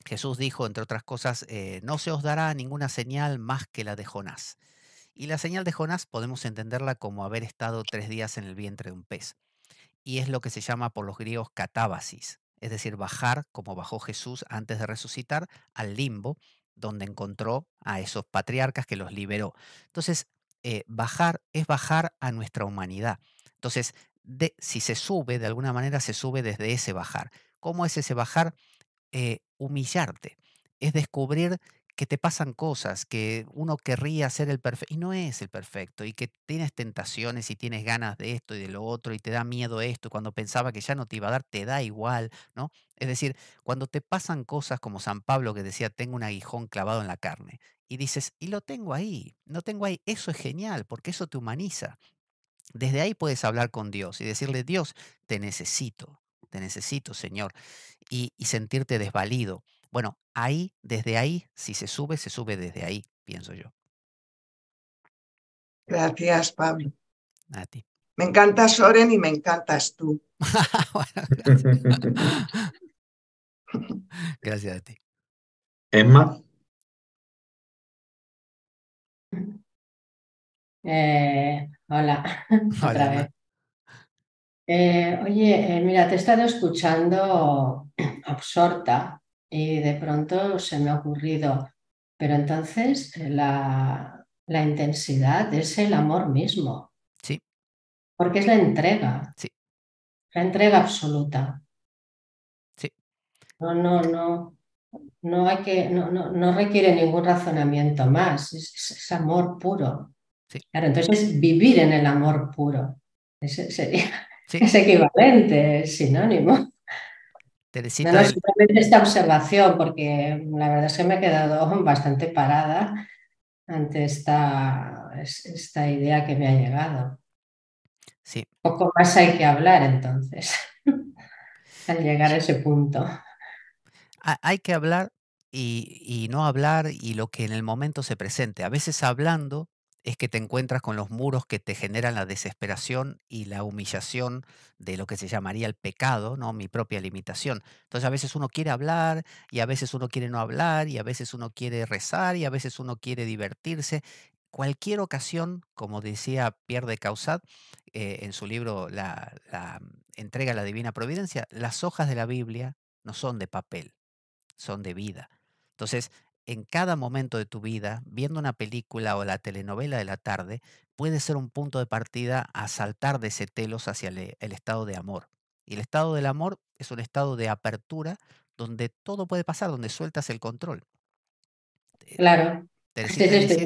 Jesús dijo, entre otras cosas, eh, no se os dará ninguna señal más que la de Jonás. Y la señal de Jonás podemos entenderla como haber estado tres días en el vientre de un pez. Y es lo que se llama por los griegos catábasis, es decir, bajar como bajó Jesús antes de resucitar al limbo, donde encontró a esos patriarcas que los liberó. Entonces, eh, bajar es bajar a nuestra humanidad. Entonces, si se sube, de alguna manera se sube desde ese bajar. ¿Cómo es ese bajar? Eh, humillarte. Es descubrir que te pasan cosas, que uno querría ser el perfecto y no es el perfecto, y que tienes tentaciones y tienes ganas de esto y de lo otro, y te da miedo esto, cuando pensaba que ya no te iba a dar, te da igual, ¿no? Es decir, cuando te pasan cosas como San Pablo que decía, tengo un aguijón clavado en la carne, y dices, y lo tengo ahí, no tengo ahí, eso es genial, porque eso te humaniza, desde ahí puedes hablar con Dios y decirle, Dios, te necesito, te necesito, Señor, y, sentirte desvalido. Bueno, ahí, desde ahí, si se sube, se sube desde ahí, pienso yo. Gracias, Pablo. A ti. Me encanta Soren y me encantas tú. gracias. gracias a ti. Emma. Eh, hola, otra vez. Eh, oye, eh, mira, te he estado escuchando absorta y de pronto se me ha ocurrido, pero entonces la, intensidad es el amor mismo. Sí. Porque es la entrega. Sí. La entrega absoluta. Sí. No, no, no. No, hay que, no, requiere ningún razonamiento más, es amor puro. Claro, entonces vivir en el amor puro. sería es equivalente, es sinónimo. No, esta observación, porque la verdad es que me he quedado bastante parada ante esta, esta idea que me ha llegado. Poco más hay que hablar entonces, al llegar a ese punto. Hay que hablar y, y no hablar y lo que en el momento se presente. A veces hablando es que te encuentras con los muros que te generan la desesperación y la humillación de lo que se llamaría el pecado, ¿no? Mi propia limitación. Entonces a veces uno quiere hablar y a veces uno quiere no hablar y a veces uno quiere rezar y a veces uno quiere divertirse. Cualquier ocasión, como decía Pierre de Causat eh, en su libro la, la entrega a la Divina Providencia, las hojas de la Biblia no son de papel, son de vida. Entonces, en cada momento de tu vida, viendo una película o la telenovela de la tarde, puede ser un punto de partida a saltar de ese telos hacia el, estado de amor. Y el estado del amor es un estado de apertura donde todo puede pasar, donde sueltas el control. Claro.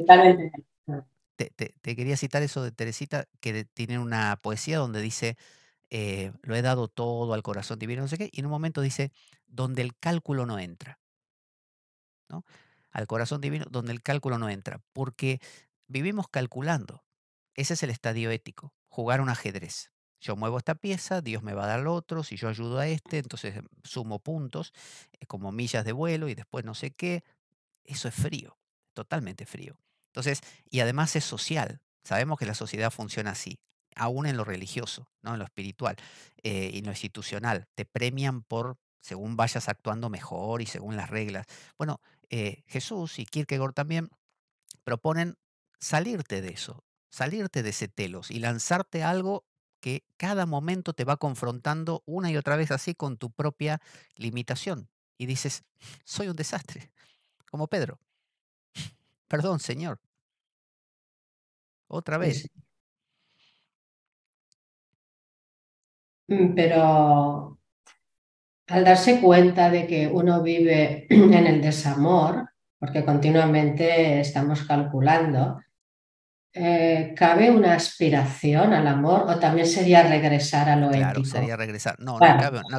Te, quería citar eso de Teresita, que tiene una poesía donde dice, eh, lo he dado todo al corazón divino, no sé qué, y en un momento dice, donde el cálculo no entra. ¿no? al corazón divino donde el cálculo no entra, porque vivimos calculando. Ese es el estadio ético, jugar un ajedrez. Yo muevo esta pieza, Dios me va a dar lo otro, si yo ayudo a este, entonces em, sumo puntos, eh, como millas de vuelo y después no sé qué. Eso es frío, totalmente frío. Entonces, y además es social. Sabemos que la sociedad funciona así, aún en lo religioso, ¿no? en lo espiritual eh, y en lo institucional. Te premian por según vayas actuando mejor y según las reglas. Bueno, eh, Jesús y Kierkegaard también proponen salirte de eso, salirte de ese telos y lanzarte algo que cada momento te va confrontando una y otra vez así con tu propia limitación. Y dices, soy un desastre, como Pedro. Perdón, Señor. Otra vez. Mm, pero al darse cuenta de que uno vive en el desamor, porque continuamente estamos calculando, eh, ¿cabe una aspiración al amor o también sería regresar a lo claro, sería regresar. No, no,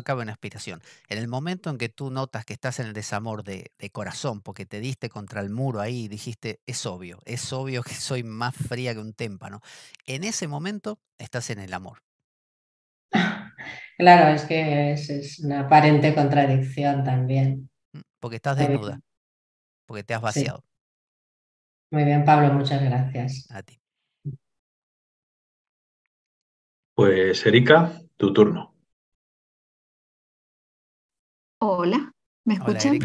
cabe, una aspiración. En el momento en que tú notas que estás en el desamor de, de, corazón, porque te diste contra el muro ahí y dijiste, es obvio, es obvio que soy más fría que un témpano, en ese momento estás en el amor. Claro, es que es, una aparente contradicción también. Porque estás desnuda, porque te has vaciado. Muy bien, Pablo, muchas gracias. A ti. Pues Erika, tu turno. Hola, ¿me escuchan?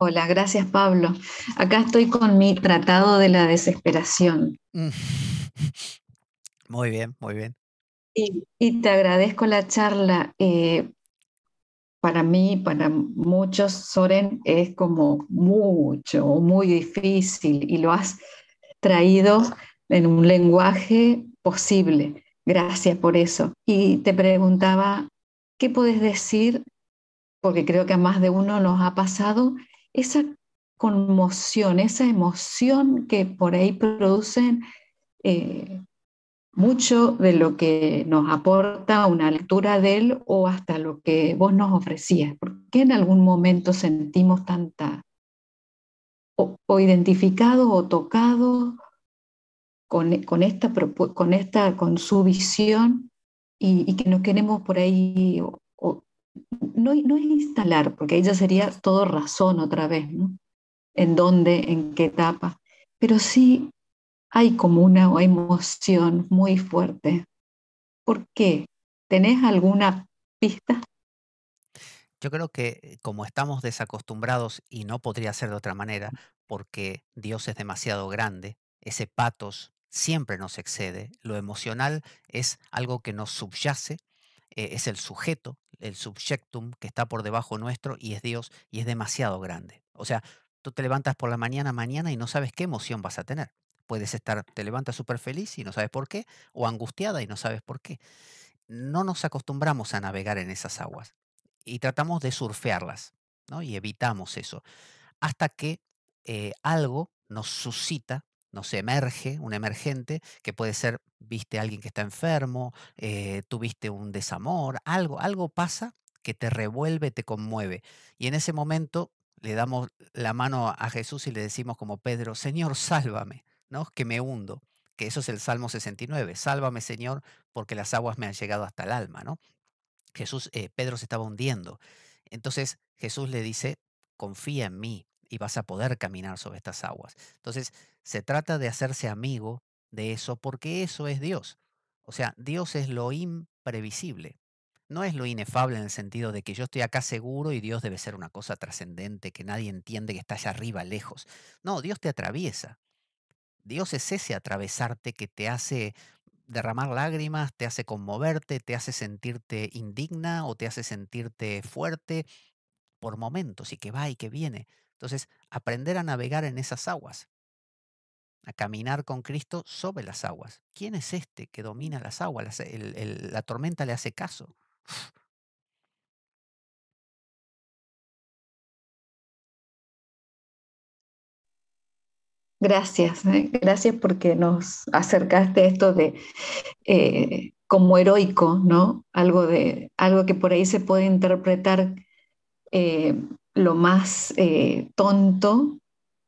Hola, gracias Pablo. Acá estoy con mi tratado de la desesperación. Muy bien, muy bien. Y, te agradezco la charla. Eh, para mí, para muchos, Soren, es como mucho, muy difícil y lo has traído en un lenguaje posible. Gracias por eso. Y te preguntaba, ¿qué puedes decir? Porque creo que a más de uno nos ha pasado esa conmoción, esa emoción que por ahí producen eh, mucho de lo que nos aporta una altura de él o hasta lo que vos nos ofrecías. ¿Por qué en algún momento sentimos tanta o, o identificados o tocados con, con, esta, con, esta, con su visión y, que nos queremos por ahí, no, no es instalar, porque ahí ya sería todo razón otra vez, ¿no? En dónde, en qué etapa, pero sí hay como una emoción muy fuerte. ¿Por qué? ¿Tenés alguna pista? Yo creo que eh, como estamos desacostumbrados, y no podría ser de otra manera, porque Dios es demasiado grande, ese patos siempre nos excede. Lo emocional es algo que nos subyace, eh, es el sujeto, el subjectum que está por debajo nuestro y es Dios y es demasiado grande. O sea, tú te levantas por la mañana, mañana y no sabes qué emoción vas a tener. Puedes estar, te levantas súper feliz y no sabes por qué, o angustiada y no sabes por qué. No nos acostumbramos a navegar en esas aguas y tratamos de surfearlas, ¿no? Y evitamos eso. Hasta que eh, algo nos suscita nos emerge, un emergente, que puede ser, viste a alguien que está enfermo, eh, tuviste un desamor, algo, algo pasa que te revuelve, te conmueve. Y en ese momento le damos la mano a Jesús y le decimos como Pedro, Señor, sálvame que me hundo, que eso es el Salmo 69, sálvame Señor, porque las aguas me han llegado hasta el alma, ¿no? Jesús, eh, Pedro se estaba hundiendo. Entonces Jesús le dice, confía en mí y vas a poder caminar sobre estas aguas. Entonces se trata de hacerse amigo de eso porque eso es Dios. O sea, Dios es lo imprevisible. No es lo inefable en el sentido de que yo estoy acá seguro y Dios debe ser una cosa trascendente que nadie entiende que está allá arriba, lejos. No, Dios te atraviesa. Dios es ese atravesarte que te hace derramar lágrimas, te hace conmoverte, te hace sentirte indigna o te hace sentirte fuerte por momentos y que va y que viene. Entonces, aprender a navegar en esas aguas, a caminar con Cristo sobre las aguas. ¿Quién es este que domina las aguas? la tormenta le hace caso. Gracias, ¿eh? gracias porque nos acercaste esto de eh, como heroico, ¿no? Algo, de, algo que por ahí se puede interpretar eh, lo más tonto,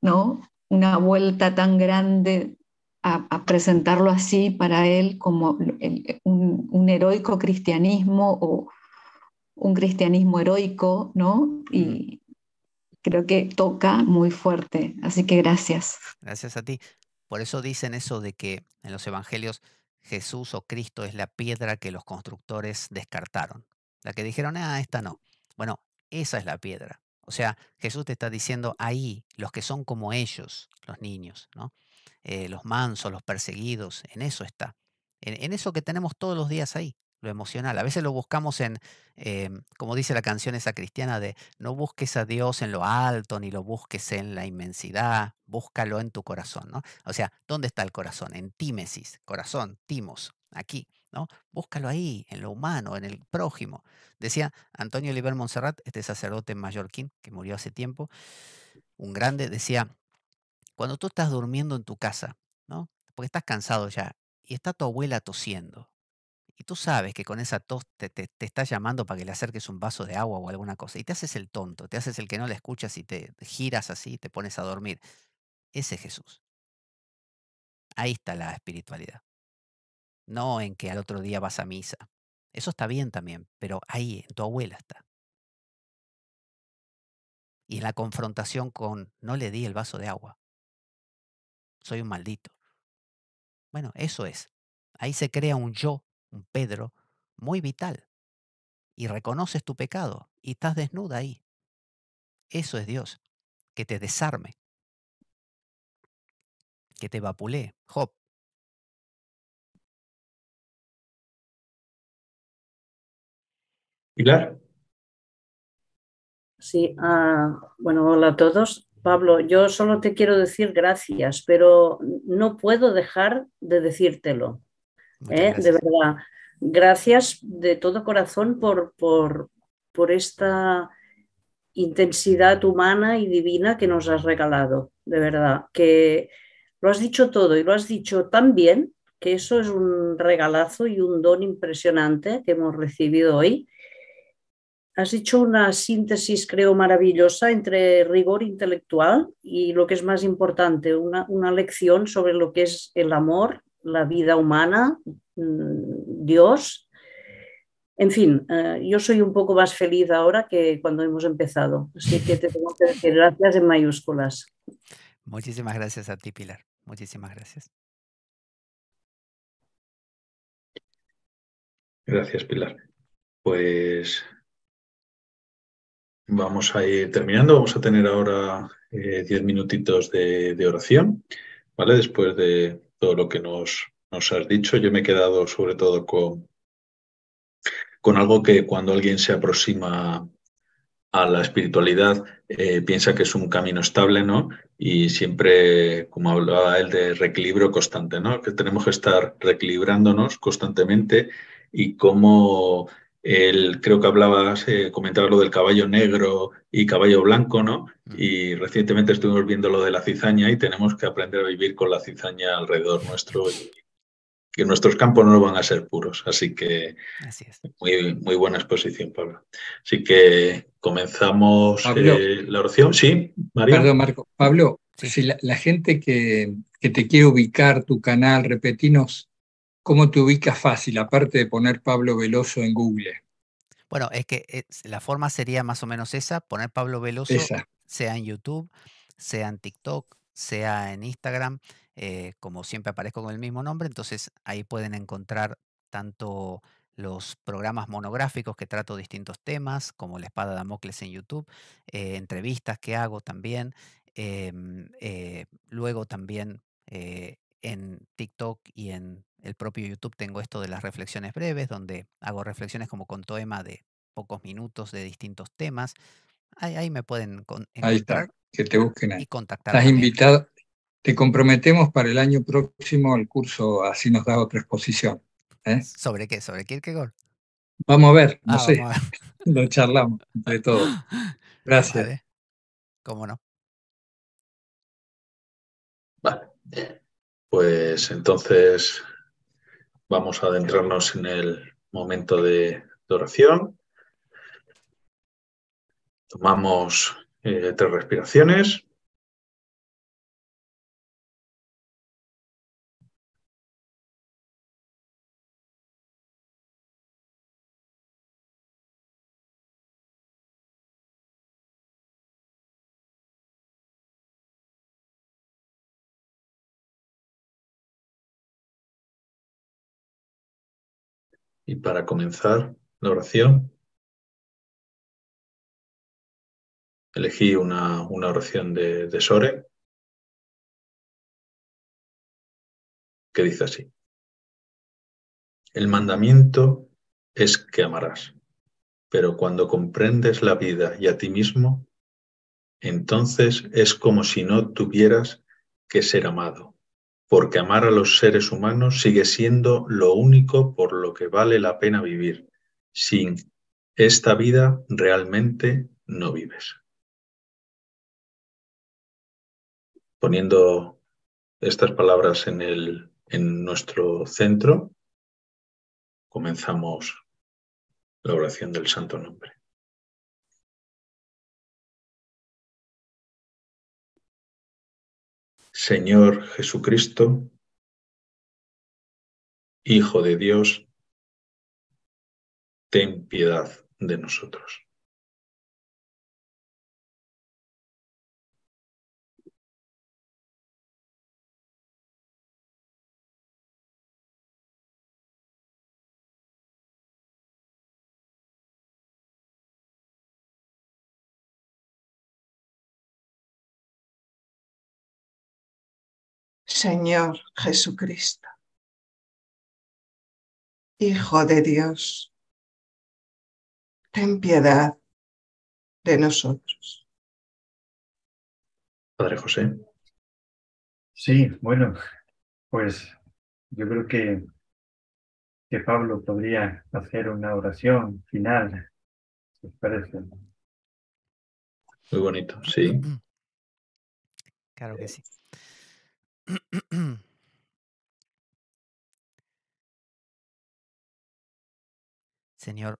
¿no? Una vuelta tan grande a, presentarlo así para él como un, un, heroico cristianismo o un cristianismo heroico, ¿no? Y, creo que toca muy fuerte. Así que gracias. Gracias a ti. Por eso dicen eso de que en los evangelios Jesús o Cristo es la piedra que los constructores descartaron. La que dijeron, ah, esta no. Bueno, esa es la piedra. O sea, Jesús te está diciendo ahí, los que son como ellos, los niños, ¿no? Eh, los mansos, los perseguidos, en eso está. en eso que tenemos todos los días ahí, lo emocional. A veces lo buscamos en, em, como dice la canción esa cristiana de, no busques a Dios en lo alto, ni lo busques en la inmensidad, búscalo en tu corazón, ¿no? O sea, ¿dónde está el corazón? En tímesis, corazón, timos, aquí, ¿no? Búscalo ahí, en lo humano, en el prójimo. Decía Antonio Oliver Montserrat, este sacerdote mallorquín que murió hace tiempo, un grande, decía, cuando tú estás durmiendo en tu casa, ¿no? Porque estás cansado ya, y está tu abuela tosiendo, y tú sabes que con esa tos te, te, llamando para que le acerques un vaso de agua o alguna cosa, y te haces el tonto, te haces el que no le escuchas y te giras así, te pones a dormir. Ese es Jesús. Ahí está la espiritualidad. No en que al otro día vas a misa. Eso está bien también, pero ahí, en tu abuela está. Y en la confrontación con, no le di el vaso de agua. Soy un maldito. Bueno, eso es. Ahí se crea un yo un Pedro, muy vital. Y reconoces tu pecado y estás desnuda ahí. Eso es Dios, que te desarme, que te vapulee. Job. Pilar. Sí, ah, bueno, hola a todos. Pablo, yo solo te quiero decir gracias, pero no puedo dejar de decírtelo. ¿Eh? de verdad. Gracias de todo corazón por, por, esta intensidad humana y divina que nos has regalado, de verdad, que lo has dicho todo y lo has dicho tan bien que eso es un regalazo y un don impresionante que hemos recibido hoy. Has hecho una síntesis, creo, maravillosa entre rigor intelectual y lo que es más importante, una, una lección sobre lo que es el amor la vida humana, mm, Dios. En fin, eh, yo soy un poco más feliz ahora que cuando hemos empezado. Así que te tengo que decir gracias en mayúsculas. Muchísimas gracias a ti, Pilar. Muchísimas gracias. Gracias, Pilar. Pues vamos a ir terminando. Vamos a tener ahora eh, diez minutitos de, de oración, ¿vale? Después de, todo lo que nos, has dicho. Yo me he quedado sobre todo con, con algo que cuando alguien se aproxima a la espiritualidad eh, piensa que es un camino estable, ¿no? Y siempre, como hablaba él, de reequilibrio constante, ¿no? Que tenemos que estar reequilibrándonos constantemente y cómo creo que hablabas, eh, comentabas lo del caballo negro y caballo blanco, ¿no? Y recientemente estuvimos viendo lo de la cizaña y tenemos que aprender a vivir con la cizaña alrededor nuestro y que nuestros campos no van a ser puros. Así que es. Muy, muy buena exposición, Pablo. Así que comenzamos eh, la oración. Sí, María. Perdón, Marco. Pablo, si la, gente que, que, te quiere ubicar tu canal, repetinos ¿Cómo te ubicas fácil, aparte de poner Pablo Veloso en Google? Bueno, es que eh, la forma sería más o menos esa, poner Pablo Veloso, sea en YouTube, sea en TikTok, sea en Instagram, eh, como siempre aparezco con el mismo nombre, entonces ahí pueden encontrar tanto los programas monográficos que trato distintos temas, como la espada de Damocles en YouTube, eh, entrevistas que hago también, em, luego también en TikTok y en el propio YouTube tengo esto de las reflexiones breves, donde hago reflexiones como con Toema de pocos minutos de distintos temas. Ahí, me pueden ahí que te busquen ahí. y contactar. Estás invitado. Te comprometemos para el año próximo al curso, así nos da otra exposición. ¿eh? ¿Sobre qué? ¿Sobre Kierkegaard? Vamos a ver, no ah, sé. Lo charlamos de todo Gracias. ¿Cómo no? Pues entonces vamos a adentrarnos en el momento de, oración. Tomamos eh, tres respiraciones. Y para comenzar la oración, elegí una, oración de, de Sore que dice así. El mandamiento es que amarás, pero cuando comprendes la vida y a ti mismo, entonces es como si no tuvieras que ser amado porque amar a los seres humanos sigue siendo lo único por lo que vale la pena vivir. Sin esta vida realmente no vives. Poniendo estas palabras en, en nuestro centro, comenzamos la oración del Santo Nombre. Señor Jesucristo, Hijo de Dios, ten piedad de nosotros. Señor Jesucristo, Hijo de Dios, ten piedad de nosotros. Padre José. Sí, bueno, pues yo creo que, que Pablo podría hacer una oración final, si os parece. Muy bonito, sí. Claro que sí. Señor,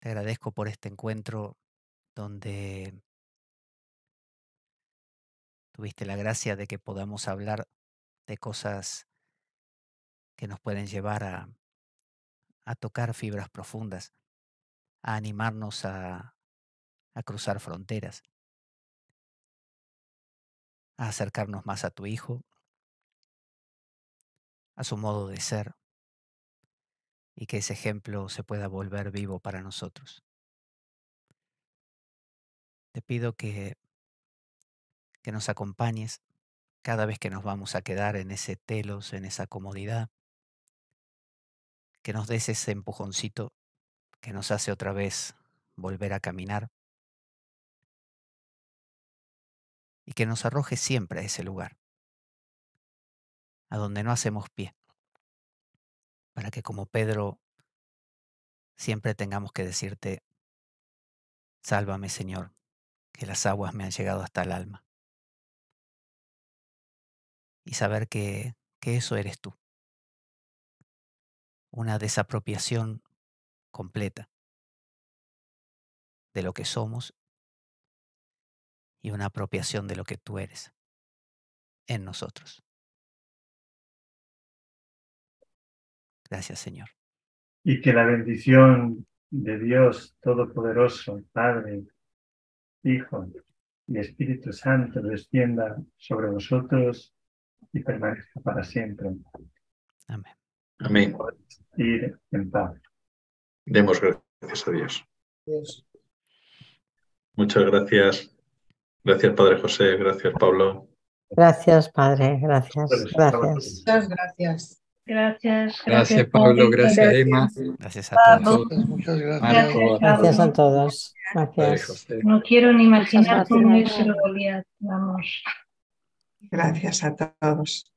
te agradezco por este encuentro donde tuviste la gracia de que podamos hablar de cosas que nos pueden llevar a, tocar fibras profundas, a animarnos a cruzar fronteras, a acercarnos más a tu Hijo, a su modo de ser, y que ese ejemplo se pueda volver vivo para nosotros. Te pido que, que nos acompañes cada vez que nos vamos a quedar en ese telos, en esa comodidad, que nos des ese empujoncito que nos hace otra vez volver a caminar y que nos arroje siempre a ese lugar, a donde no hacemos pie, para que como Pedro siempre tengamos que decirte, sálvame Señor, que las aguas me han llegado hasta el alma. Y saber que, que eso eres tú. Una desapropiación completa de lo que somos y una apropiación de lo que tú eres en nosotros. Gracias, Señor. Y que la bendición de Dios Todopoderoso, Padre, Hijo y Espíritu Santo descienda sobre nosotros y permanezca para siempre. Amén. Amén. Ir en paz. Demos gracias a Dios. Dios. Muchas gracias. Gracias, Padre José. Gracias, Pablo. Gracias, Padre. Gracias. Gracias. Muchas gracias. Gracias, gracias, Pablo, gracias, Emma. Gracias a todos. Muchas gracias. gracias a todos. Gracias. No quiero ni imaginar cómo Vamos. Gracias a todos.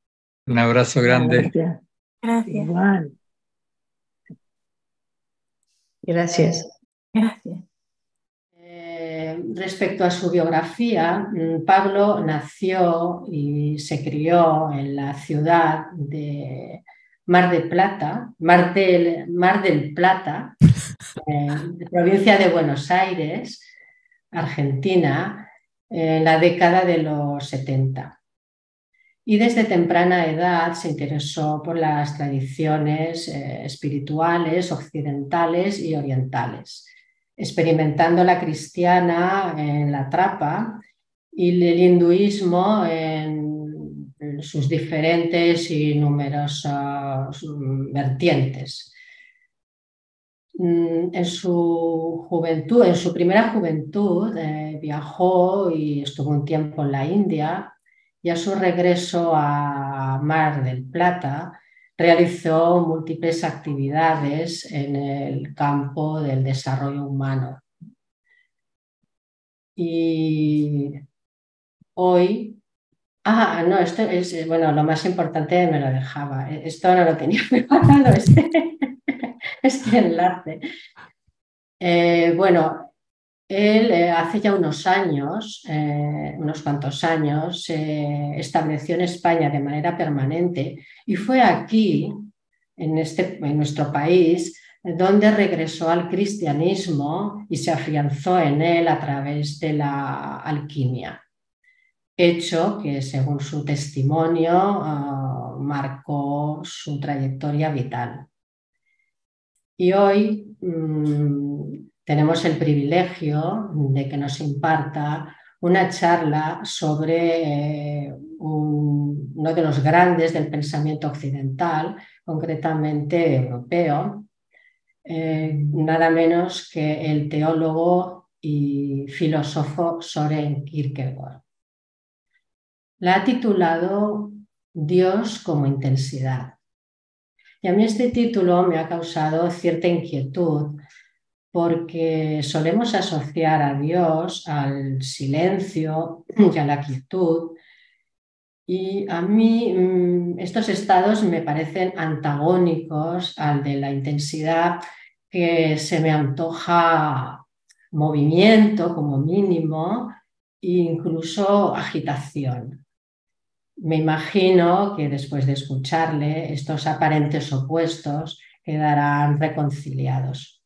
Un abrazo grande. Gracias. Gracias. Gracias. Eh, respecto a su biografía, mm, Pablo nació y se crió en la ciudad de Mar de Plata, Mar del, Mar del Plata, eh, provincia de Buenos Aires, Argentina, en la década de los 70. Y desde temprana edad se interesó por las tradiciones eh, espirituales, occidentales y orientales, experimentando la cristiana en la trapa y el hinduismo en sus diferentes y numerosas mm, vertientes. Mm, en su juventud, en su primera juventud, eh, viajó y estuvo un tiempo en la India y a su regreso a Mar del Plata realizó múltiples actividades en el campo del desarrollo humano. Y hoy Ah, no, esto es, eh, bueno, lo más importante me lo dejaba. E, esto no lo tenía preparado, este, este enlace. Eh, bueno, él eh, hace ya unos años, unos cuantos años, se estableció en España de manera permanente y fue aquí, en, este, en nuestro país, donde regresó al cristianismo y se afianzó en él a través de la alquimia hecho que según su testimonio ah, marcó su trayectoria vital. Y hoy mm, tenemos el privilegio de que nos imparta una charla sobre eh, uno de los grandes del pensamiento occidental, concretamente europeo, eh, nada menos que el teólogo y filósofo Soren Kierkegaard. La ha titulado Dios como intensidad. Y a mí este título me ha causado cierta inquietud porque solemos asociar a Dios al silencio y a la quietud. Y a mí mm, estos estados me parecen antagónicos al de la intensidad que se me antoja movimiento como mínimo e incluso agitación me imagino que después de escucharle, estos aparentes opuestos quedarán reconciliados.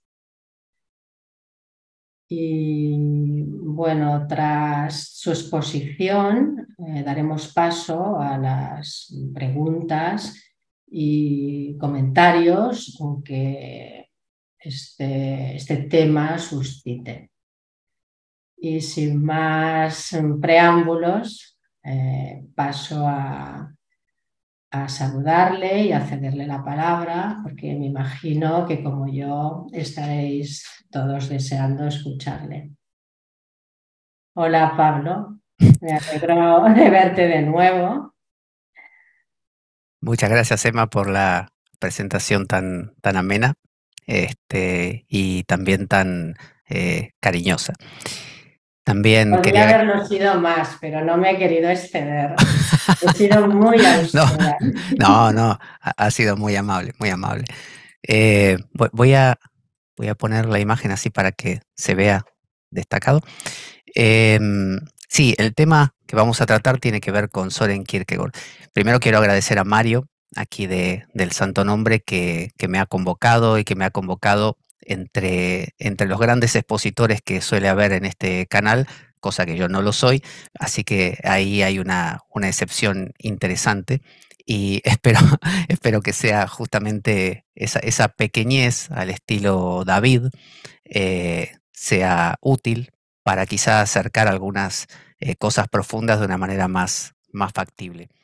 Y bueno, tras su exposición eh, daremos paso a las preguntas y comentarios que este, este tema suscite. Y sin más preámbulos, eh, paso a, saludarle y a cederle la palabra, porque me imagino que como yo estaréis todos deseando escucharle. Hola Pablo, me alegro de verte de nuevo. Muchas gracias Emma por la presentación tan, amena este, y también tan eh, cariñosa. También Podría quería... sido más, pero no me he querido exceder. sido muy No, no, ha sido muy amable, muy amable. Eh, voy, a, voy a poner la imagen así para que se vea destacado. Em, sí, el tema que vamos a tratar tiene que ver con Soren Kierkegaard. Primero quiero agradecer a Mario, aquí de, del Santo Nombre, que, que me ha convocado y que me ha convocado entre, los grandes expositores que suele haber en este canal, cosa que yo no lo soy, así que ahí hay una, excepción interesante y espero, espero que sea justamente esa, pequeñez al estilo David eh, sea útil para quizá acercar algunas eh, cosas profundas de una manera más, más factible.